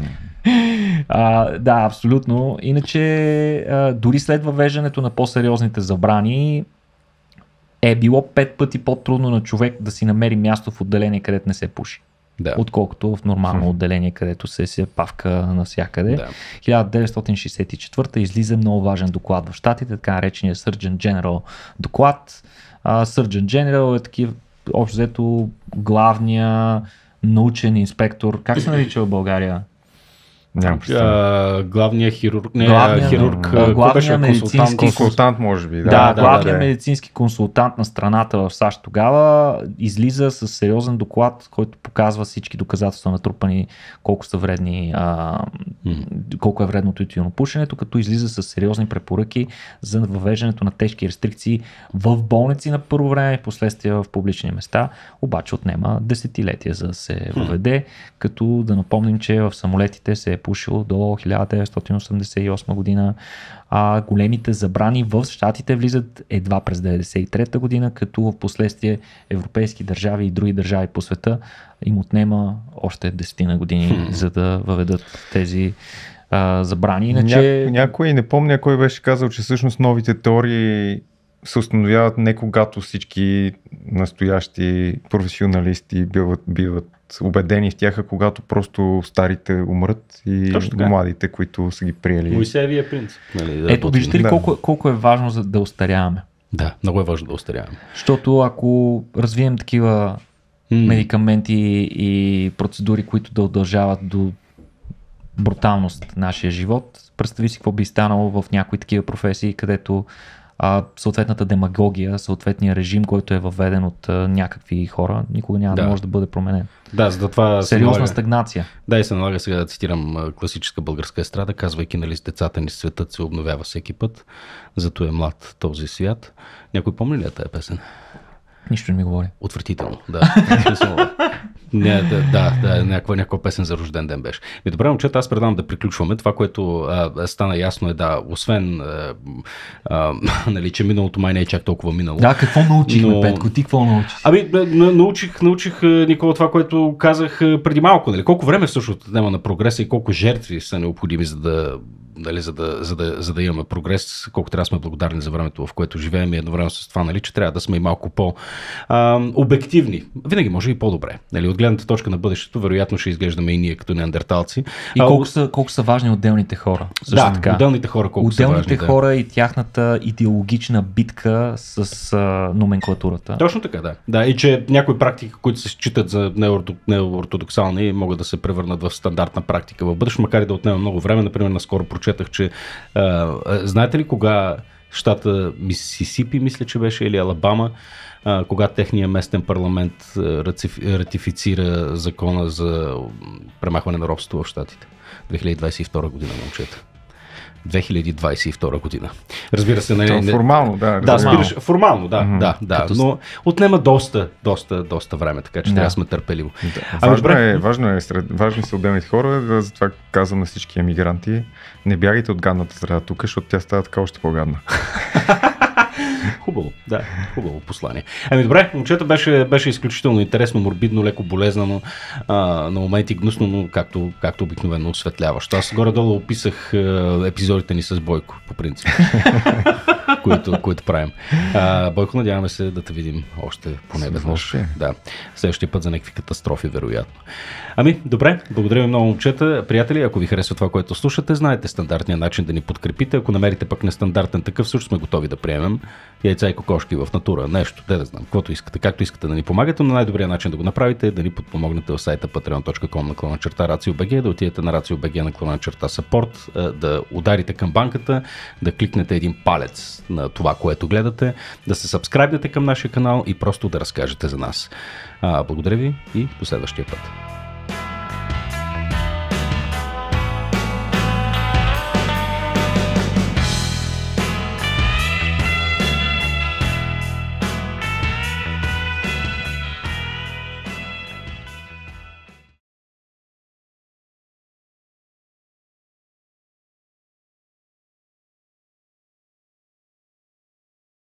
а, да, абсолютно. Иначе, а, дори след въвеждането на по-сериозните забрани, е било пет пъти по-трудно на човек да си намери място в отделение, където не се пуши. Да. Отколкото в нормално отделение, където се се павка навсякъде. Да. 1964 излиза много важен доклад в Штатите, така наречения Surgeon General доклад. А, Surgeon General е такива, общо взето, главния научен инспектор. Как се нарича в България? Нямам а, главния хирург, не, главния, хирург, да, главния беше консултант, консултант, може би. Да, да, да главният да, да, медицински консултант на страната в САЩ тогава излиза с сериозен доклад, който показва всички доказателства натрупани, колко са вредни, а, mm. колко е вредното тютюнопушенето, като излиза с сериозни препоръки за въвеждането на тежки рестрикции в болници на първо време и последствие в публични места, обаче отнема десетилетия за да се въведе, mm. като да напомним, че в самолетите се е пушил до 1988 година. А големите забрани в щатите влизат едва през 1993 година, като в последствие европейски държави и други държави по света им отнема още десетина години, хм. за да въведат тези а, забрани. Иначе... Ня, някой, не помня кой беше казал, че всъщност новите теории се установяват не когато всички настоящи професионалисти биват, биват убедени в тях, когато просто старите умрат и младите, които са ги приели. Моисеевия принцип. Нали, да Ето, виждате ли да. колко, е- колко е важно за да остаряваме? Да, много е важно да остаряваме. Защото ако развием такива mm. медикаменти и процедури, които да удължават до бруталност нашия живот, представи си какво би станало в някои такива професии, където а съответната демагогия, съответния режим, който е въведен от а, някакви хора, никога няма да, да може да бъде променен. Да, за това. Сериозна налага, стагнация. Да, и се налага сега да цитирам класическа българска естрада, казвайки, нали, с децата ни светът се обновява всеки път, зато е млад този свят. Някой помни ли тази песен? Нищо не ми говори. Отвратително, да. Не, да, да, да някаква, някаква песен за рожден ден беше. Ми добре, момчета, аз предам да приключваме. Това, което а, стана ясно е, да, освен, а, а, нали, че миналото май не е чак толкова минало. Да, какво научихме, но... Петко? Ти какво научи? Ами, научих, научих, Никола, това, което казах преди малко. Нали? Колко време всъщност няма е на прогреса и колко жертви са необходими, за да нали, за, да, за, да, за да имаме прогрес, колко трябва да сме благодарни за времето, в което живеем и едновременно с това, нали, че трябва да сме и малко по-обективни. Винаги може и по-добре. Нали, от гледната точка на бъдещето, вероятно ще изглеждаме и ние като неандерталци. И колко, са, колко са важни отделните хора? Също да, така. отделните хора колко отделните са важни. хора да. и тяхната идеологична битка с а, номенклатурата. Точно така, да. Да, и че някои практики, които се считат за неортодоксални, могат да се превърнат в стандартна практика в бъдеще, макар и да отнема много време. Например, наскоро прочетах, че а, знаете ли кога щата Мисисипи, мисля, че беше, или Алабама, а, кога техния местен парламент ратифицира закона за премахване на робство в щатите. 2022 година, момчета. 2022 година. Разбира се, не, нали, не, формално, да. Да, формално. Спираш, формално, да, mm-hmm. да, да, Като... но отнема доста, доста, доста време, така че трябва да сме търпеливо. Да. Ами, важно, добре... е, важно е, сред, важни са отделните хора, да, затова казвам на всички емигранти, не бягайте от гадната среда тук, защото тя става така още по-гадна. Хубаво, да, хубаво послание. Ами добре, момчета беше, беше изключително интересно, морбидно, леко болезнено, а, на моменти гнусно, но както, както обикновено осветляващо. Аз горе-долу описах а, епизодите ни с Бойко, по принцип, които, които правим. А, Бойко, надяваме се да те видим още поне веднъж. Да, следващия път за някакви катастрофи, вероятно. Ами, добре, благодаря ви много, момчета. Приятели, ако ви харесва това, което слушате, знаете стандартния начин да ни подкрепите. Ако намерите пък нестандартен такъв, също сме готови да приемем яйца и кокошки в натура, нещо, те да знам, каквото искате, както искате да ни нали, помагате, но най-добрият начин да го направите е да ни подпомогнете в сайта patreon.com на клона черта RACIOBG, да отидете на RACIOBG на клона черта support, да ударите към банката, да кликнете един палец на това, което гледате, да се сабскрайбнете към нашия канал и просто да разкажете за нас. А, благодаря ви и до следващия път.